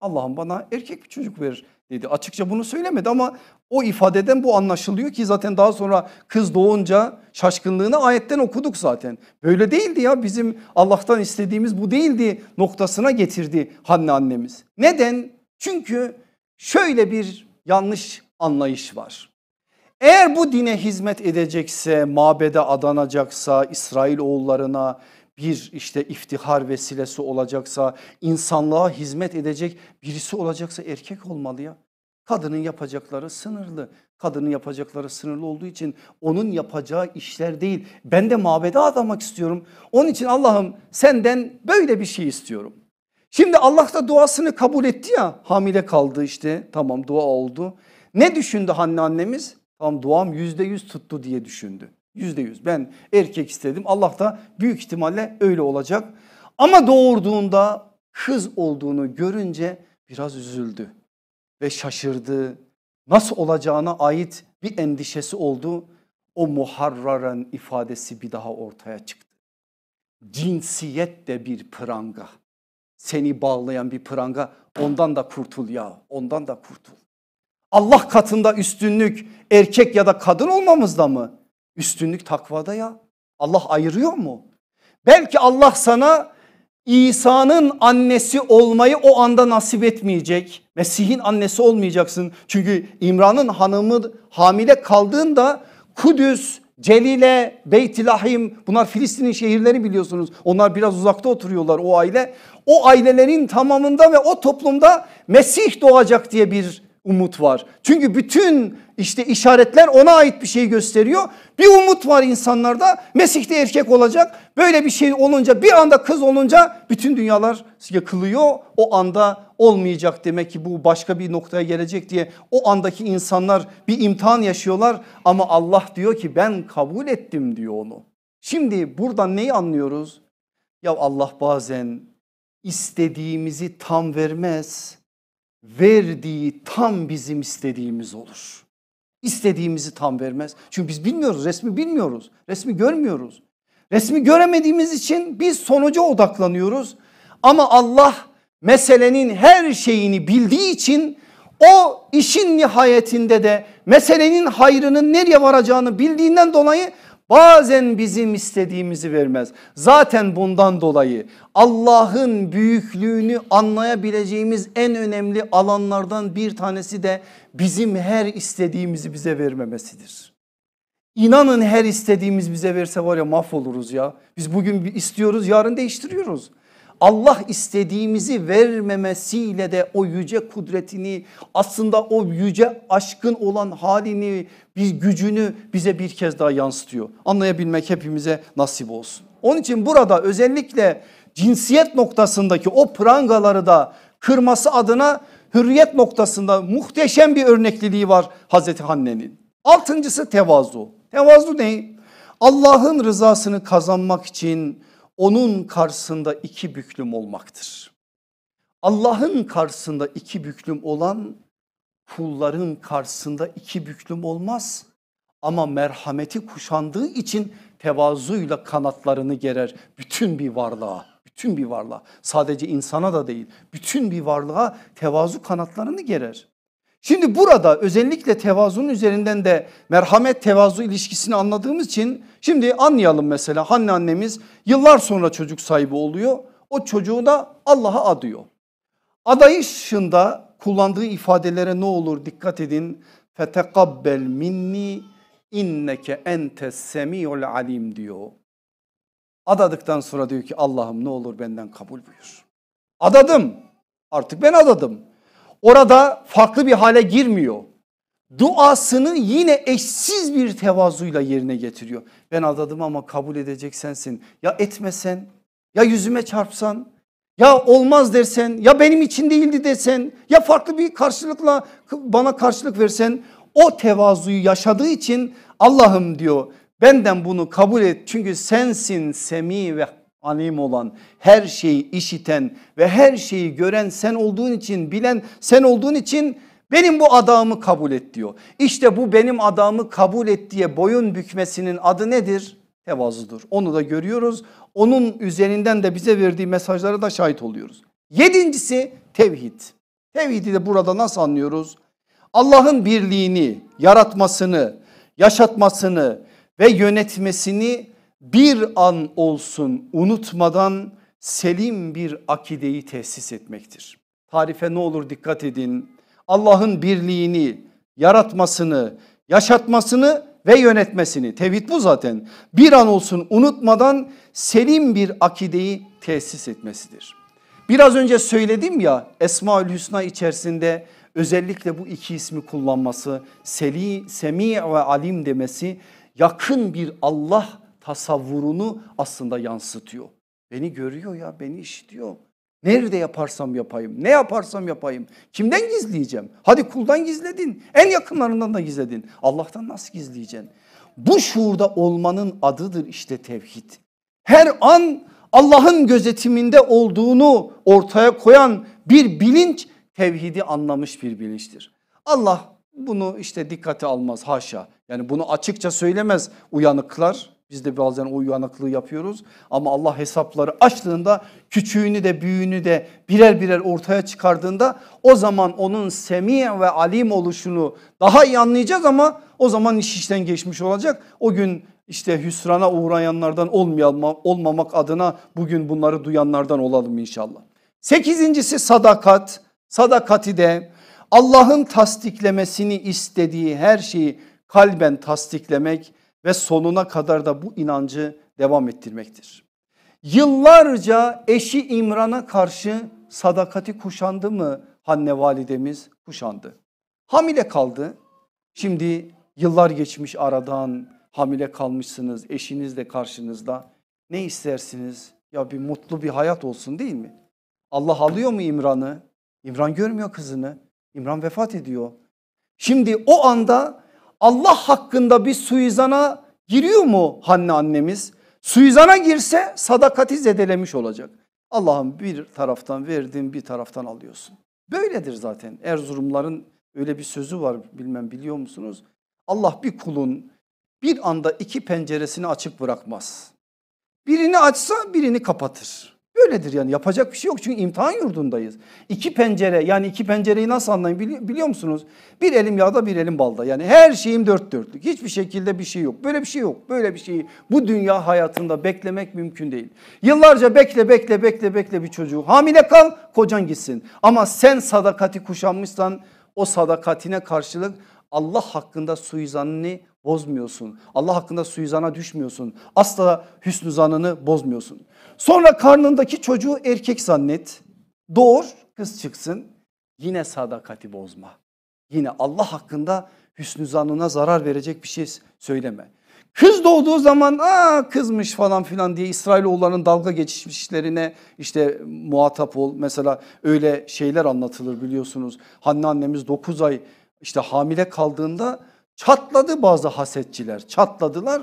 Allah'ım bana erkek bir çocuk verir dedi. Açıkça bunu söylemedi ama o ifadeden bu anlaşılıyor ki zaten daha sonra kız doğunca şaşkınlığını ayetten okuduk zaten. Böyle değildi ya bizim Allah'tan istediğimiz bu değildi noktasına getirdi Hanne annemiz. Neden? Çünkü şöyle bir yanlış anlayış var. Eğer bu dine hizmet edecekse, mabede adanacaksa, İsrail oğullarına, bir işte iftihar vesilesi olacaksa, insanlığa hizmet edecek birisi olacaksa erkek olmalı ya. Kadının yapacakları sınırlı. Kadının yapacakları sınırlı olduğu için onun yapacağı işler değil. Ben de mabede adamak istiyorum. Onun için Allah'ım senden böyle bir şey istiyorum. Şimdi Allah da duasını kabul etti ya hamile kaldı işte tamam dua oldu. Ne düşündü Hanne annemiz? Tamam duam yüzde yüz tuttu diye düşündü. Yüzde yüz. Ben erkek istedim. Allah da büyük ihtimalle öyle olacak. Ama doğurduğunda kız olduğunu görünce biraz üzüldü ve şaşırdı. Nasıl olacağına ait bir endişesi oldu. O muharraren ifadesi bir daha ortaya çıktı. Cinsiyet de bir pranga. Seni bağlayan bir pranga ondan da kurtul ya ondan da kurtul. Allah katında üstünlük erkek ya da kadın olmamızda mı? Üstünlük takvada ya. Allah ayırıyor mu? Belki Allah sana İsa'nın annesi olmayı o anda nasip etmeyecek. Mesih'in annesi olmayacaksın. Çünkü İmran'ın hanımı hamile kaldığında Kudüs, Celile, Beytilahim bunlar Filistin'in şehirleri biliyorsunuz. Onlar biraz uzakta oturuyorlar o aile. O ailelerin tamamında ve o toplumda Mesih doğacak diye bir umut var. Çünkü bütün işte işaretler ona ait bir şey gösteriyor. Bir umut var insanlarda. Mesih de erkek olacak. Böyle bir şey olunca bir anda kız olunca bütün dünyalar yıkılıyor. O anda olmayacak demek ki bu başka bir noktaya gelecek diye o andaki insanlar bir imtihan yaşıyorlar ama Allah diyor ki ben kabul ettim diyor onu. Şimdi buradan neyi anlıyoruz? Ya Allah bazen istediğimizi tam vermez verdiği tam bizim istediğimiz olur. İstediğimizi tam vermez. Çünkü biz bilmiyoruz, resmi bilmiyoruz. Resmi görmüyoruz. Resmi göremediğimiz için biz sonuca odaklanıyoruz. Ama Allah meselenin her şeyini bildiği için o işin nihayetinde de meselenin hayrının nereye varacağını bildiğinden dolayı Bazen bizim istediğimizi vermez. Zaten bundan dolayı Allah'ın büyüklüğünü anlayabileceğimiz en önemli alanlardan bir tanesi de bizim her istediğimizi bize vermemesidir. İnanın her istediğimiz bize verse var ya mahvoluruz ya. Biz bugün istiyoruz yarın değiştiriyoruz. Allah istediğimizi vermemesiyle de o yüce kudretini aslında o yüce aşkın olan halini bir gücünü bize bir kez daha yansıtıyor. Anlayabilmek hepimize nasip olsun. Onun için burada özellikle cinsiyet noktasındaki o prangaları da kırması adına hürriyet noktasında muhteşem bir örnekliliği var Hazreti Hanne'nin. Altıncısı tevazu. Tevazu ne? Allah'ın rızasını kazanmak için onun karşısında iki büklüm olmaktır. Allah'ın karşısında iki büklüm olan kulların karşısında iki büklüm olmaz ama merhameti kuşandığı için tevazuyla kanatlarını gerer bütün bir varlığa. Bütün bir varlığa sadece insana da değil bütün bir varlığa tevazu kanatlarını gerer. Şimdi burada özellikle tevazunun üzerinden de merhamet tevazu ilişkisini anladığımız için şimdi anlayalım mesela Hanne annemiz yıllar sonra çocuk sahibi oluyor. O çocuğu da Allah'a adıyor. Adayışında kullandığı ifadelere ne olur dikkat edin. Fetekabbel minni inneke entes semiul alim diyor. Adadıktan sonra diyor ki Allah'ım ne olur benden kabul buyur. Adadım artık ben adadım orada farklı bir hale girmiyor. Duasını yine eşsiz bir tevazuyla yerine getiriyor. Ben adadım ama kabul edecek sensin. Ya etmesen ya yüzüme çarpsan ya olmaz dersen ya benim için değildi desen ya farklı bir karşılıkla bana karşılık versen o tevazuyu yaşadığı için Allah'ım diyor benden bunu kabul et çünkü sensin semi ve alim olan, her şeyi işiten ve her şeyi gören sen olduğun için, bilen sen olduğun için benim bu adamı kabul et diyor. İşte bu benim adamı kabul et diye boyun bükmesinin adı nedir? Tevazudur. Onu da görüyoruz. Onun üzerinden de bize verdiği mesajlara da şahit oluyoruz. Yedincisi tevhid. Tevhidi de burada nasıl anlıyoruz? Allah'ın birliğini, yaratmasını, yaşatmasını ve yönetmesini bir an olsun unutmadan selim bir akideyi tesis etmektir. Tarife ne olur dikkat edin. Allah'ın birliğini, yaratmasını, yaşatmasını ve yönetmesini. Tevhid bu zaten. Bir an olsun unutmadan selim bir akideyi tesis etmesidir. Biraz önce söyledim ya Esmaül Hüsna içerisinde özellikle bu iki ismi kullanması, Seli, Semi ve Alim demesi yakın bir Allah tasavvurunu aslında yansıtıyor. Beni görüyor ya beni işitiyor. Nerede yaparsam yapayım, ne yaparsam yapayım, kimden gizleyeceğim? Hadi kuldan gizledin, en yakınlarından da gizledin. Allah'tan nasıl gizleyeceksin? Bu şuurda olmanın adıdır işte tevhid. Her an Allah'ın gözetiminde olduğunu ortaya koyan bir bilinç tevhidi anlamış bir bilinçtir. Allah bunu işte dikkate almaz haşa. Yani bunu açıkça söylemez uyanıklar biz de bazen o uyanıklığı yapıyoruz ama Allah hesapları açtığında küçüğünü de büyüğünü de birer birer ortaya çıkardığında o zaman onun semi ve alim oluşunu daha iyi anlayacağız ama o zaman iş işten geçmiş olacak. O gün işte hüsrana uğrayanlardan olmamak adına bugün bunları duyanlardan olalım inşallah. Sekizincisi sadakat. Sadakati de Allah'ın tasdiklemesini istediği her şeyi kalben tasdiklemek ve sonuna kadar da bu inancı devam ettirmektir. Yıllarca eşi İmran'a karşı sadakati kuşandı mı Hanne validemiz? Kuşandı. Hamile kaldı. Şimdi yıllar geçmiş aradan hamile kalmışsınız eşiniz de karşınızda. Ne istersiniz? Ya bir mutlu bir hayat olsun değil mi? Allah alıyor mu İmran'ı? İmran görmüyor kızını. İmran vefat ediyor. Şimdi o anda Allah hakkında bir suizana giriyor mu Hanne annemiz? Suizana girse sadakati zedelemiş olacak. Allah'ım bir taraftan verdin bir taraftan alıyorsun. Böyledir zaten Erzurumların öyle bir sözü var bilmem biliyor musunuz? Allah bir kulun bir anda iki penceresini açık bırakmaz. Birini açsa birini kapatır. Böyledir yani yapacak bir şey yok çünkü imtihan yurdundayız. İki pencere yani iki pencereyi nasıl anlayın biliyor, musunuz? Bir elim yağda bir elim balda yani her şeyim dört dörtlük. Hiçbir şekilde bir şey yok böyle bir şey yok böyle bir şeyi bu dünya hayatında beklemek mümkün değil. Yıllarca bekle bekle bekle bekle bir çocuğu hamile kal kocan gitsin. Ama sen sadakati kuşanmışsan o sadakatine karşılık Allah hakkında suizanını bozmuyorsun. Allah hakkında suizana düşmüyorsun. Asla hüsnü zanını bozmuyorsun. Sonra karnındaki çocuğu erkek zannet. Doğur kız çıksın. Yine sadakati bozma. Yine Allah hakkında hüsnü zanına zarar verecek bir şey söyleme. Kız doğduğu zaman aa kızmış falan filan diye İsrailoğulların dalga geçişmişlerine işte muhatap ol. Mesela öyle şeyler anlatılır biliyorsunuz. Hanne annemiz 9 ay işte hamile kaldığında çatladı bazı hasetçiler çatladılar.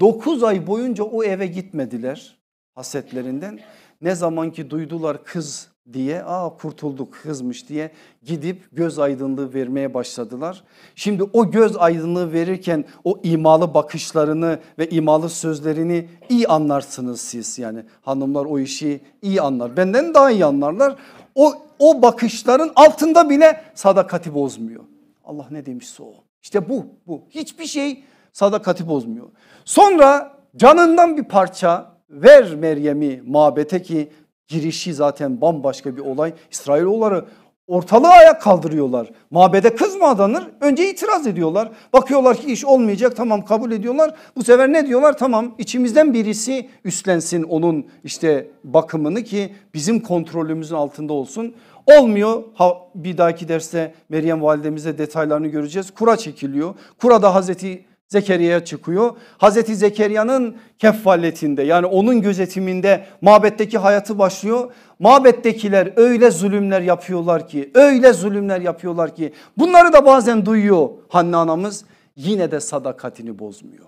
9 ay boyunca o eve gitmediler hasetlerinden. Ne zaman ki duydular kız diye aa kurtulduk kızmış diye gidip göz aydınlığı vermeye başladılar. Şimdi o göz aydınlığı verirken o imalı bakışlarını ve imalı sözlerini iyi anlarsınız siz yani hanımlar o işi iyi anlar benden daha iyi anlarlar. O, o bakışların altında bile sadakati bozmuyor. Allah ne demişse o işte bu bu hiçbir şey sadakati bozmuyor. Sonra canından bir parça ver Meryem'i mabete ki girişi zaten bambaşka bir olay. İsrailoğulları ortalığı ayak kaldırıyorlar. Mabede kız mı adanır? Önce itiraz ediyorlar. Bakıyorlar ki iş olmayacak tamam kabul ediyorlar. Bu sefer ne diyorlar? Tamam içimizden birisi üstlensin onun işte bakımını ki bizim kontrolümüzün altında olsun. Olmuyor ha, bir dahaki derste Meryem validemize detaylarını göreceğiz. Kura çekiliyor. Kura da Hazreti Zekeriya çıkıyor. Hazreti Zekeriya'nın keffaletinde yani onun gözetiminde mabetteki hayatı başlıyor. Mabettekiler öyle zulümler yapıyorlar ki öyle zulümler yapıyorlar ki bunları da bazen duyuyor Hanne anamız yine de sadakatini bozmuyor.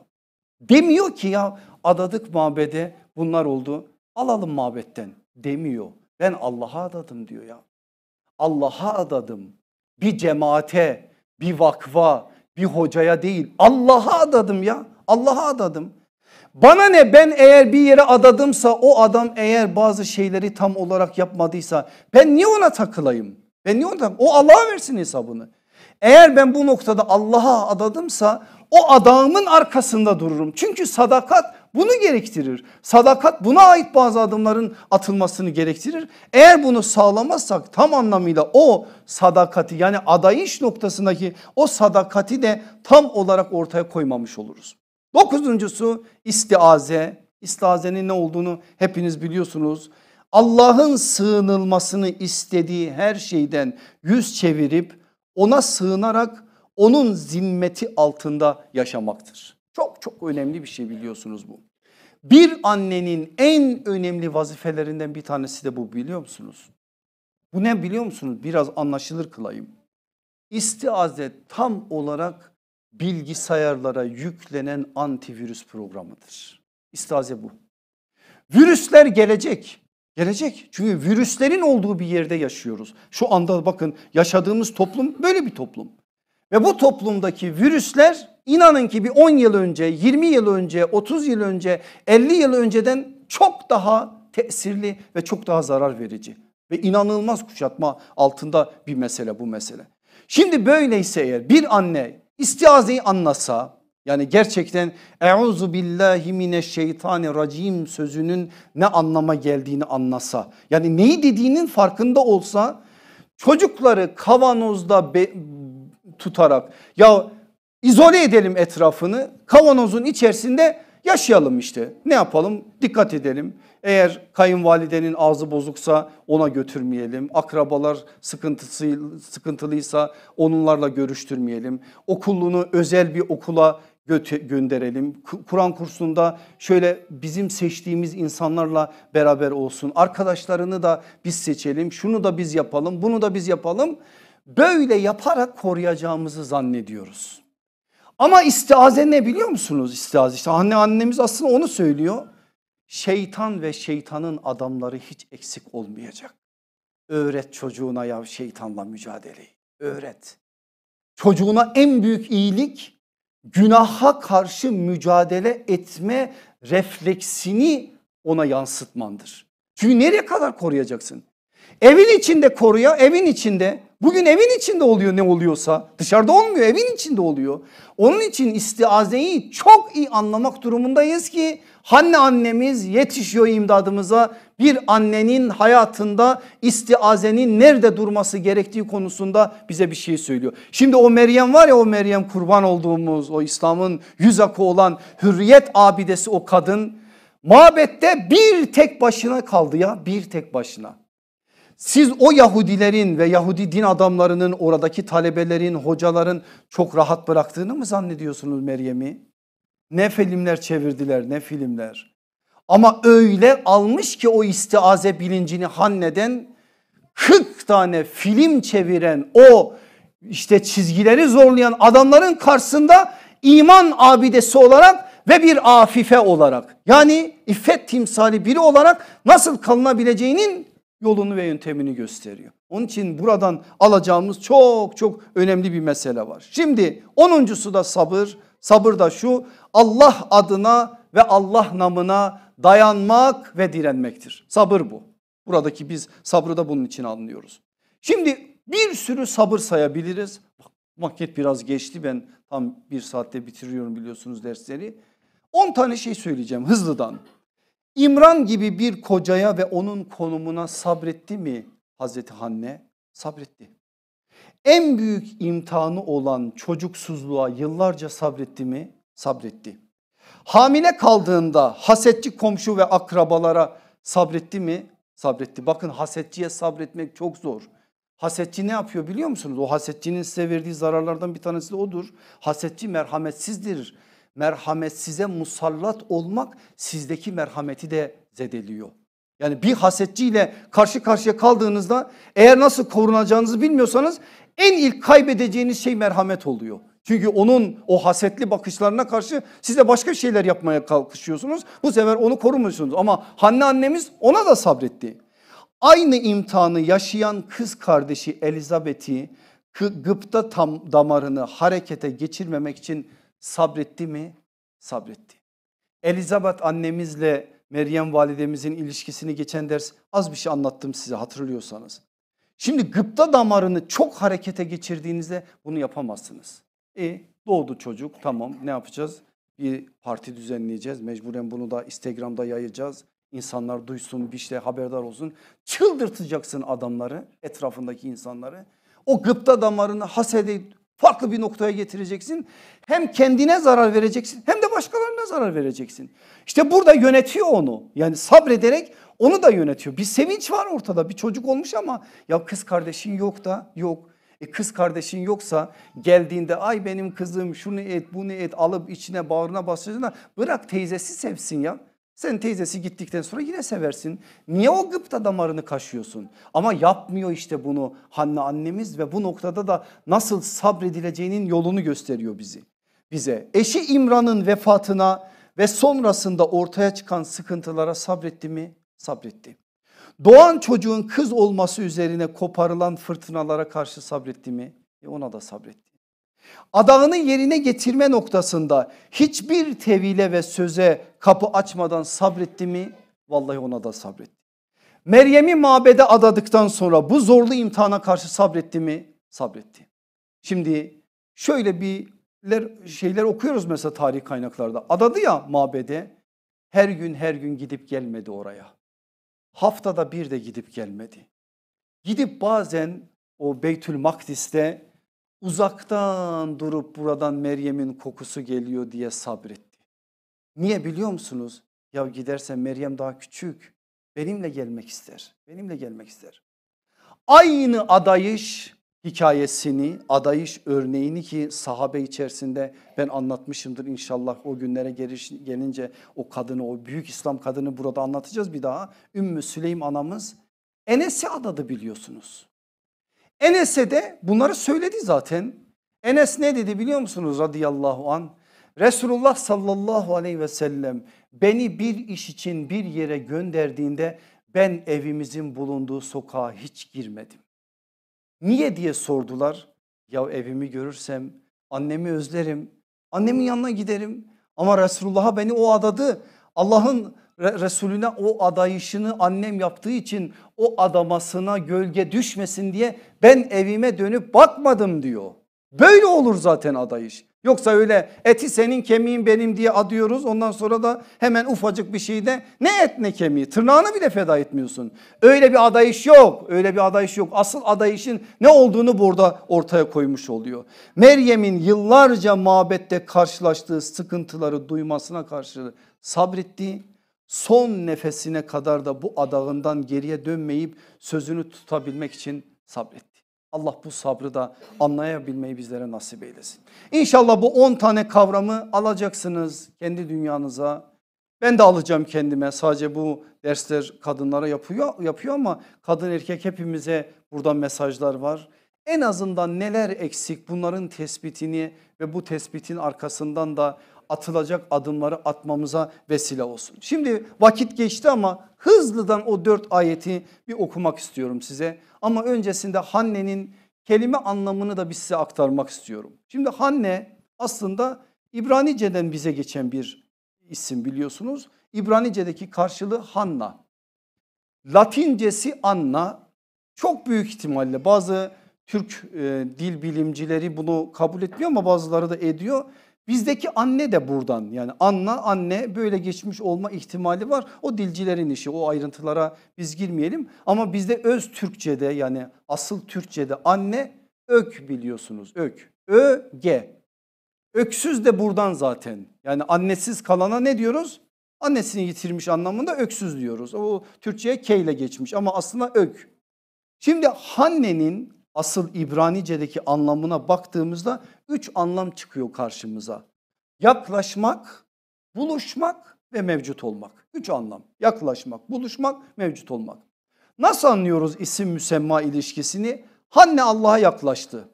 Demiyor ki ya adadık mabede bunlar oldu alalım mabetten demiyor. Ben Allah'a adadım diyor ya. Allah'a adadım bir cemaate bir vakva. Bir hocaya değil Allah'a adadım ya Allah'a adadım. Bana ne ben eğer bir yere adadımsa o adam eğer bazı şeyleri tam olarak yapmadıysa ben niye ona takılayım? Ben niye ona takılayım? O Allah'a versin hesabını. Eğer ben bu noktada Allah'a adadımsa o adamın arkasında dururum. Çünkü sadakat bunu gerektirir. Sadakat buna ait bazı adımların atılmasını gerektirir. Eğer bunu sağlamazsak tam anlamıyla o sadakati yani adayış noktasındaki o sadakati de tam olarak ortaya koymamış oluruz. Dokuzuncusu istiaze. İstiazenin ne olduğunu hepiniz biliyorsunuz. Allah'ın sığınılmasını istediği her şeyden yüz çevirip ona sığınarak onun zimmeti altında yaşamaktır. Çok çok önemli bir şey biliyorsunuz bu. Bir annenin en önemli vazifelerinden bir tanesi de bu biliyor musunuz? Bu ne biliyor musunuz? Biraz anlaşılır kılayım. İstiaze tam olarak bilgisayarlara yüklenen antivirüs programıdır. İstiaze bu. Virüsler gelecek. Gelecek çünkü virüslerin olduğu bir yerde yaşıyoruz. Şu anda bakın yaşadığımız toplum böyle bir toplum. Ve bu toplumdaki virüsler inanın ki bir 10 yıl önce, 20 yıl önce, 30 yıl önce, 50 yıl önceden çok daha tesirli ve çok daha zarar verici ve inanılmaz kuşatma altında bir mesele bu mesele. Şimdi böyleyse eğer bir anne istiazeyi anlasa yani gerçekten euzu billahi mineşşeytanirracim sözünün ne anlama geldiğini anlasa yani neyi dediğinin farkında olsa çocukları kavanozda tutarak ya izole edelim etrafını kavanozun içerisinde yaşayalım işte. Ne yapalım? Dikkat edelim. Eğer kayınvalidenin ağzı bozuksa ona götürmeyelim. Akrabalar sıkıntısı, sıkıntılıysa onlarla görüştürmeyelim. Okulunu özel bir okula gönderelim. Kur'an kursunda şöyle bizim seçtiğimiz insanlarla beraber olsun. Arkadaşlarını da biz seçelim. Şunu da biz yapalım, bunu da biz yapalım. Böyle yaparak koruyacağımızı zannediyoruz. Ama istiaze ne biliyor musunuz istiaze? İşte anne annemiz aslında onu söylüyor. Şeytan ve şeytanın adamları hiç eksik olmayacak. Öğret çocuğuna ya şeytanla mücadeleyi. Öğret. Çocuğuna en büyük iyilik günaha karşı mücadele etme refleksini ona yansıtmandır. Çünkü nereye kadar koruyacaksın? Evin içinde koruyor. evin içinde Bugün evin içinde oluyor ne oluyorsa. Dışarıda olmuyor evin içinde oluyor. Onun için istiazeyi çok iyi anlamak durumundayız ki hanne annemiz yetişiyor imdadımıza. Bir annenin hayatında istiazenin nerede durması gerektiği konusunda bize bir şey söylüyor. Şimdi o Meryem var ya o Meryem kurban olduğumuz o İslam'ın yüz akı olan hürriyet abidesi o kadın. Mabette bir tek başına kaldı ya bir tek başına. Siz o Yahudilerin ve Yahudi din adamlarının oradaki talebelerin, hocaların çok rahat bıraktığını mı zannediyorsunuz Meryem'i? Ne filmler çevirdiler ne filmler. Ama öyle almış ki o istiaze bilincini Hanne'den 40 tane film çeviren o işte çizgileri zorlayan adamların karşısında iman abidesi olarak ve bir afife olarak yani iffet timsali biri olarak nasıl kalınabileceğinin yolunu ve yöntemini gösteriyor. Onun için buradan alacağımız çok çok önemli bir mesele var. Şimdi onuncusu da sabır. Sabır da şu Allah adına ve Allah namına dayanmak ve direnmektir. Sabır bu. Buradaki biz sabrı da bunun için anlıyoruz. Şimdi bir sürü sabır sayabiliriz. maket biraz geçti ben tam bir saatte bitiriyorum biliyorsunuz dersleri. 10 tane şey söyleyeceğim hızlıdan. İmran gibi bir kocaya ve onun konumuna sabretti mi Hazreti Hanne? Sabretti. En büyük imtihanı olan çocuksuzluğa yıllarca sabretti mi? Sabretti. Hamile kaldığında hasetçi komşu ve akrabalara sabretti mi? Sabretti. Bakın hasetçiye sabretmek çok zor. Hasetçi ne yapıyor biliyor musunuz? O hasetçinin size verdiği zararlardan bir tanesi de odur. Hasetçi merhametsizdir merhamet size musallat olmak sizdeki merhameti de zedeliyor. Yani bir hasetçiyle karşı karşıya kaldığınızda eğer nasıl korunacağınızı bilmiyorsanız en ilk kaybedeceğiniz şey merhamet oluyor. Çünkü onun o hasetli bakışlarına karşı siz de başka şeyler yapmaya kalkışıyorsunuz. Bu sefer onu korumuyorsunuz ama Hanne annemiz ona da sabretti. Aynı imtihanı yaşayan kız kardeşi Elizabeth'i gıpta tam damarını harekete geçirmemek için Sabretti mi? Sabretti. Elizabeth annemizle Meryem validemizin ilişkisini geçen ders az bir şey anlattım size hatırlıyorsanız. Şimdi gıpta damarını çok harekete geçirdiğinizde bunu yapamazsınız. E doğdu çocuk tamam ne yapacağız? Bir parti düzenleyeceğiz mecburen bunu da Instagram'da yayacağız. İnsanlar duysun bir şey haberdar olsun. Çıldırtacaksın adamları etrafındaki insanları. O gıpta damarını hasede Farklı bir noktaya getireceksin. Hem kendine zarar vereceksin hem de başkalarına zarar vereceksin. İşte burada yönetiyor onu. Yani sabrederek onu da yönetiyor. Bir sevinç var ortada. Bir çocuk olmuş ama ya kız kardeşin yok da yok. E kız kardeşin yoksa geldiğinde ay benim kızım şunu et bunu et alıp içine bağrına basıyorsun bırak teyzesi sevsin ya. Sen teyzesi gittikten sonra yine seversin. Niye o gıpta damarını kaşıyorsun? Ama yapmıyor işte bunu Hanne annemiz ve bu noktada da nasıl sabredileceğinin yolunu gösteriyor bizi. Bize eşi İmran'ın vefatına ve sonrasında ortaya çıkan sıkıntılara sabretti mi? Sabretti. Doğan çocuğun kız olması üzerine koparılan fırtınalara karşı sabretti mi? E ona da sabretti adağını yerine getirme noktasında hiçbir tevile ve söze kapı açmadan sabretti mi? Vallahi ona da sabretti. Meryem'i mabede adadıktan sonra bu zorlu imtihana karşı sabretti mi? Sabretti. Şimdi şöyle bir şeyler okuyoruz mesela tarih kaynaklarda. Adadı ya mabede her gün her gün gidip gelmedi oraya. Haftada bir de gidip gelmedi. Gidip bazen o Beytül Makdis'te uzaktan durup buradan Meryem'in kokusu geliyor diye sabretti. Niye biliyor musunuz? Ya giderse Meryem daha küçük benimle gelmek ister benimle gelmek ister. Aynı adayış hikayesini adayış örneğini ki sahabe içerisinde ben anlatmışımdır inşallah o günlere gelince o kadını o büyük İslam kadını burada anlatacağız bir daha. Ümmü Süleym anamız Enes'i adadı biliyorsunuz. Enes'e de bunları söyledi zaten. Enes ne dedi biliyor musunuz radıyallahu an? Resulullah sallallahu aleyhi ve sellem beni bir iş için bir yere gönderdiğinde ben evimizin bulunduğu sokağa hiç girmedim. Niye diye sordular. Ya evimi görürsem annemi özlerim. Annemin yanına giderim ama Resulullah'a beni o adadı. Allah'ın Resulüne o adayışını annem yaptığı için o adamasına gölge düşmesin diye ben evime dönüp bakmadım diyor. Böyle olur zaten adayış. Yoksa öyle eti senin kemiğin benim diye adıyoruz ondan sonra da hemen ufacık bir şeyde ne et ne kemiği tırnağını bile feda etmiyorsun. Öyle bir adayış yok öyle bir adayış yok asıl adayışın ne olduğunu burada ortaya koymuş oluyor. Meryem'in yıllarca mabette karşılaştığı sıkıntıları duymasına karşı sabretti son nefesine kadar da bu adağından geriye dönmeyip sözünü tutabilmek için sabretti. Allah bu sabrı da anlayabilmeyi bizlere nasip eylesin. İnşallah bu 10 tane kavramı alacaksınız kendi dünyanıza. Ben de alacağım kendime sadece bu dersler kadınlara yapıyor, yapıyor ama kadın erkek hepimize buradan mesajlar var. En azından neler eksik bunların tespitini ve bu tespitin arkasından da atılacak adımları atmamıza vesile olsun. Şimdi vakit geçti ama hızlıdan o dört ayeti bir okumak istiyorum size. Ama öncesinde Hanne'nin kelime anlamını da bir size aktarmak istiyorum. Şimdi Hanne aslında İbranice'den bize geçen bir isim biliyorsunuz. İbranice'deki karşılığı Hanna. Latincesi Anna çok büyük ihtimalle bazı Türk e, dil bilimcileri bunu kabul etmiyor ama bazıları da ediyor. Bizdeki anne de buradan yani anla anne böyle geçmiş olma ihtimali var. O dilcilerin işi o ayrıntılara biz girmeyelim. Ama bizde öz Türkçe'de yani asıl Türkçe'de anne ök biliyorsunuz ök. Ö G. Öksüz de buradan zaten yani annesiz kalana ne diyoruz? Annesini yitirmiş anlamında öksüz diyoruz. O Türkçe'ye K ile geçmiş ama aslında ök. Şimdi Hanne'nin asıl İbranice'deki anlamına baktığımızda üç anlam çıkıyor karşımıza. Yaklaşmak, buluşmak ve mevcut olmak. Üç anlam yaklaşmak, buluşmak, mevcut olmak. Nasıl anlıyoruz isim müsemma ilişkisini? Hanne Allah'a yaklaştı.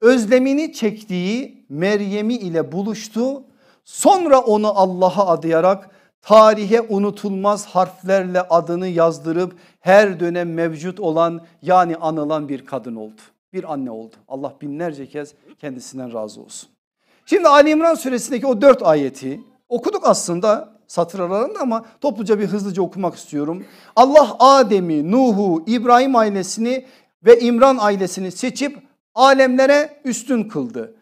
Özlemini çektiği Meryem'i ile buluştu. Sonra onu Allah'a adayarak tarihe unutulmaz harflerle adını yazdırıp her dönem mevcut olan yani anılan bir kadın oldu. Bir anne oldu. Allah binlerce kez kendisinden razı olsun. Şimdi Ali İmran suresindeki o dört ayeti okuduk aslında satır aralarında ama topluca bir hızlıca okumak istiyorum. Allah Adem'i, Nuh'u, İbrahim ailesini ve İmran ailesini seçip alemlere üstün kıldı.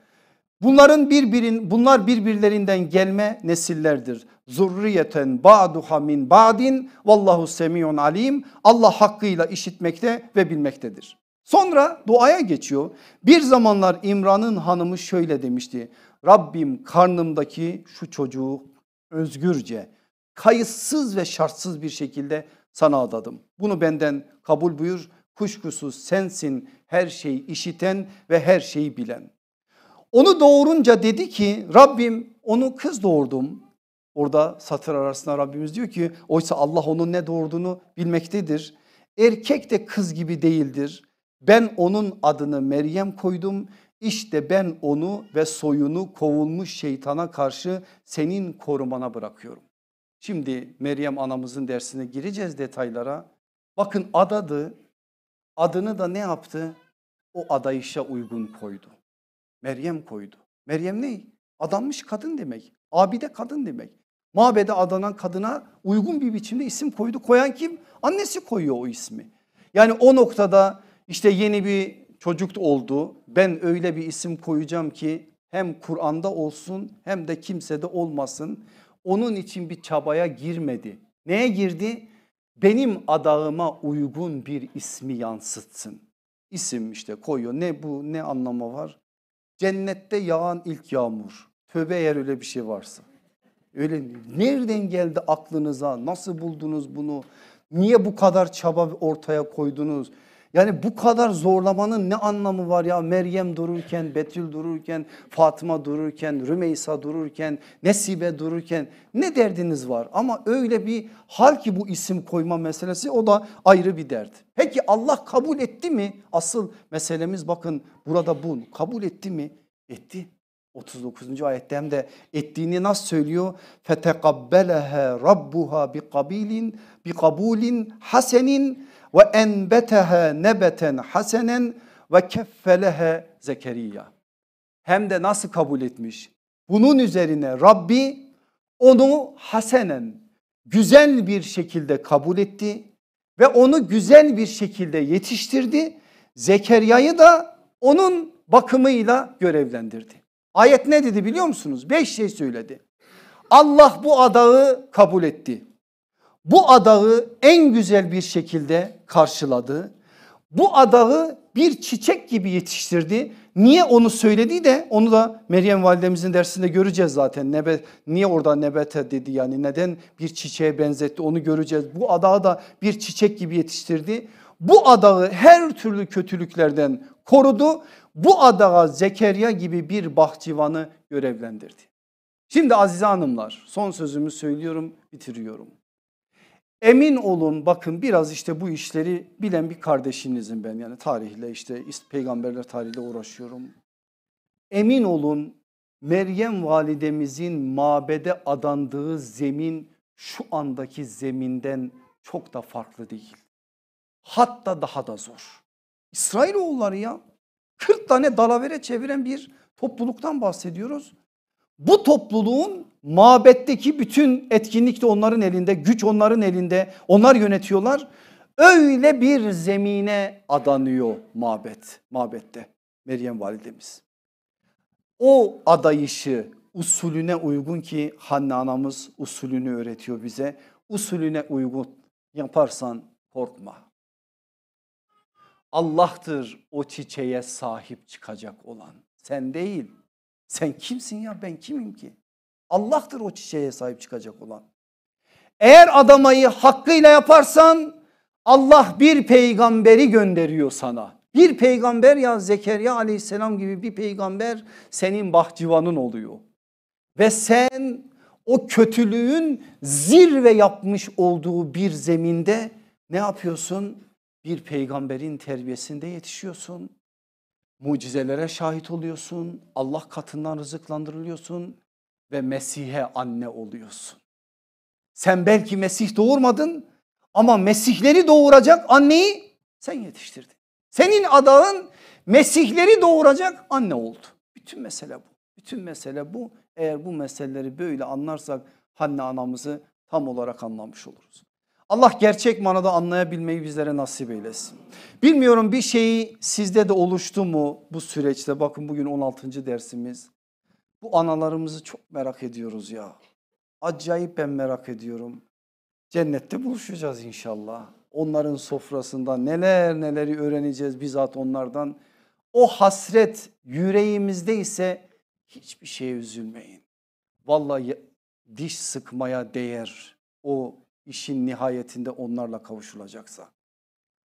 Bunların birbirin, bunlar birbirlerinden gelme nesillerdir zurriyeten ba'duha min ba'din vallahu semiyun alim. Allah hakkıyla işitmekte ve bilmektedir. Sonra duaya geçiyor. Bir zamanlar İmran'ın hanımı şöyle demişti. Rabbim karnımdaki şu çocuğu özgürce, kayıtsız ve şartsız bir şekilde sana adadım. Bunu benden kabul buyur. Kuşkusuz sensin her şeyi işiten ve her şeyi bilen. Onu doğurunca dedi ki Rabbim onu kız doğurdum Orada satır arasında Rabbimiz diyor ki oysa Allah onun ne doğurduğunu bilmektedir. Erkek de kız gibi değildir. Ben onun adını Meryem koydum. İşte ben onu ve soyunu kovulmuş şeytana karşı senin korumana bırakıyorum. Şimdi Meryem anamızın dersine gireceğiz detaylara. Bakın adadı. Adını da ne yaptı? O adayışa uygun koydu. Meryem koydu. Meryem ne? Adanmış kadın demek. Abide kadın demek. Mabede adanan kadına uygun bir biçimde isim koydu. Koyan kim? Annesi koyuyor o ismi. Yani o noktada işte yeni bir çocuk oldu. Ben öyle bir isim koyacağım ki hem Kur'an'da olsun hem de kimsede olmasın. Onun için bir çabaya girmedi. Neye girdi? Benim adağıma uygun bir ismi yansıtsın. İsim işte koyuyor. Ne bu ne anlamı var? Cennette yağan ilk yağmur. Tövbe eğer öyle bir şey varsa. Öyle nereden geldi aklınıza? Nasıl buldunuz bunu? Niye bu kadar çaba ortaya koydunuz? Yani bu kadar zorlamanın ne anlamı var ya Meryem dururken, Betül dururken, Fatıma dururken, Rümeysa dururken, Nesibe dururken ne derdiniz var? Ama öyle bir hal ki bu isim koyma meselesi o da ayrı bir dert. Peki Allah kabul etti mi? Asıl meselemiz bakın burada bu kabul etti mi? Etti. 39. ayette hem de ettiğini nasıl söylüyor? Fetekabbeleha rabbuha bi kabilin bi kabulin hasenin ve enbeteha nebeten hasenen ve keffeleha Zekeriya. Hem de nasıl kabul etmiş? Bunun üzerine Rabbi onu hasenen güzel bir şekilde kabul etti ve onu güzel bir şekilde yetiştirdi. Zekeriya'yı da onun bakımıyla görevlendirdi. Ayet ne dedi biliyor musunuz? Beş şey söyledi. Allah bu adağı kabul etti. Bu adağı en güzel bir şekilde karşıladı. Bu adağı bir çiçek gibi yetiştirdi. Niye onu söyledi de onu da Meryem validemizin dersinde göreceğiz zaten. Nebe, niye orada nebete dedi yani neden bir çiçeğe benzetti onu göreceğiz. Bu adağı da bir çiçek gibi yetiştirdi. Bu adağı her türlü kötülüklerden korudu bu adağa Zekeriya gibi bir bahçıvanı görevlendirdi. Şimdi azize hanımlar son sözümü söylüyorum bitiriyorum. Emin olun bakın biraz işte bu işleri bilen bir kardeşinizim ben yani tarihle işte peygamberler tarihiyle uğraşıyorum. Emin olun Meryem validemizin mabede adandığı zemin şu andaki zeminden çok da farklı değil. Hatta daha da zor. İsrailoğulları ya 40 tane dalavere çeviren bir topluluktan bahsediyoruz. Bu topluluğun mabetteki bütün etkinlik de onların elinde, güç onların elinde, onlar yönetiyorlar. Öyle bir zemine adanıyor mabet, mabette Meryem validemiz. O adayışı usulüne uygun ki Hanne anamız usulünü öğretiyor bize. Usulüne uygun yaparsan korkma. Allah'tır o çiçeğe sahip çıkacak olan. Sen değil. Sen kimsin ya ben kimim ki? Allah'tır o çiçeğe sahip çıkacak olan. Eğer adamayı hakkıyla yaparsan Allah bir peygamberi gönderiyor sana. Bir peygamber ya Zekeriya aleyhisselam gibi bir peygamber senin bahçıvanın oluyor. Ve sen o kötülüğün zirve yapmış olduğu bir zeminde ne yapıyorsun? bir peygamberin terbiyesinde yetişiyorsun. Mucizelere şahit oluyorsun. Allah katından rızıklandırılıyorsun ve Mesih'e anne oluyorsun. Sen belki Mesih doğurmadın ama Mesihleri doğuracak anneyi sen yetiştirdin. Senin adağın Mesihleri doğuracak anne oldu. Bütün mesele bu. Bütün mesele bu. Eğer bu meseleleri böyle anlarsak anne anamızı tam olarak anlamış oluruz. Allah gerçek manada anlayabilmeyi bizlere nasip eylesin. Bilmiyorum bir şeyi sizde de oluştu mu bu süreçte? Bakın bugün 16. dersimiz. Bu analarımızı çok merak ediyoruz ya. Acayip ben merak ediyorum. Cennette buluşacağız inşallah. Onların sofrasında neler neleri öğreneceğiz bizzat onlardan. O hasret yüreğimizde ise hiçbir şeye üzülmeyin. Vallahi diş sıkmaya değer o işin nihayetinde onlarla kavuşulacaksa.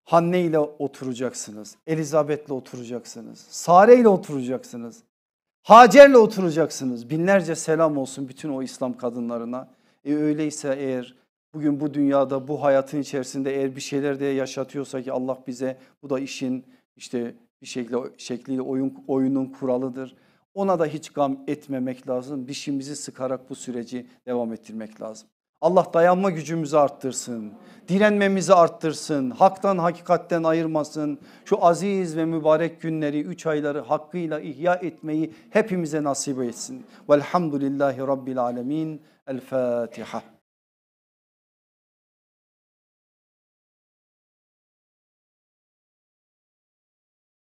Hanne ile oturacaksınız, Elizabeth ile oturacaksınız, Sare ile oturacaksınız, Hacer ile oturacaksınız. Binlerce selam olsun bütün o İslam kadınlarına. E öyleyse eğer bugün bu dünyada bu hayatın içerisinde eğer bir şeyler diye yaşatıyorsa ki Allah bize bu da işin işte bir şekilde, şekliyle oyun, oyunun kuralıdır. Ona da hiç gam etmemek lazım. Dişimizi sıkarak bu süreci devam ettirmek lazım. Allah dayanma gücümüzü arttırsın. Direnmemizi arttırsın. Haktan hakikatten ayırmasın. Şu aziz ve mübarek günleri, üç ayları hakkıyla ihya etmeyi hepimize nasip etsin. Velhamdülillahi Rabbil Alemin. El Fatiha.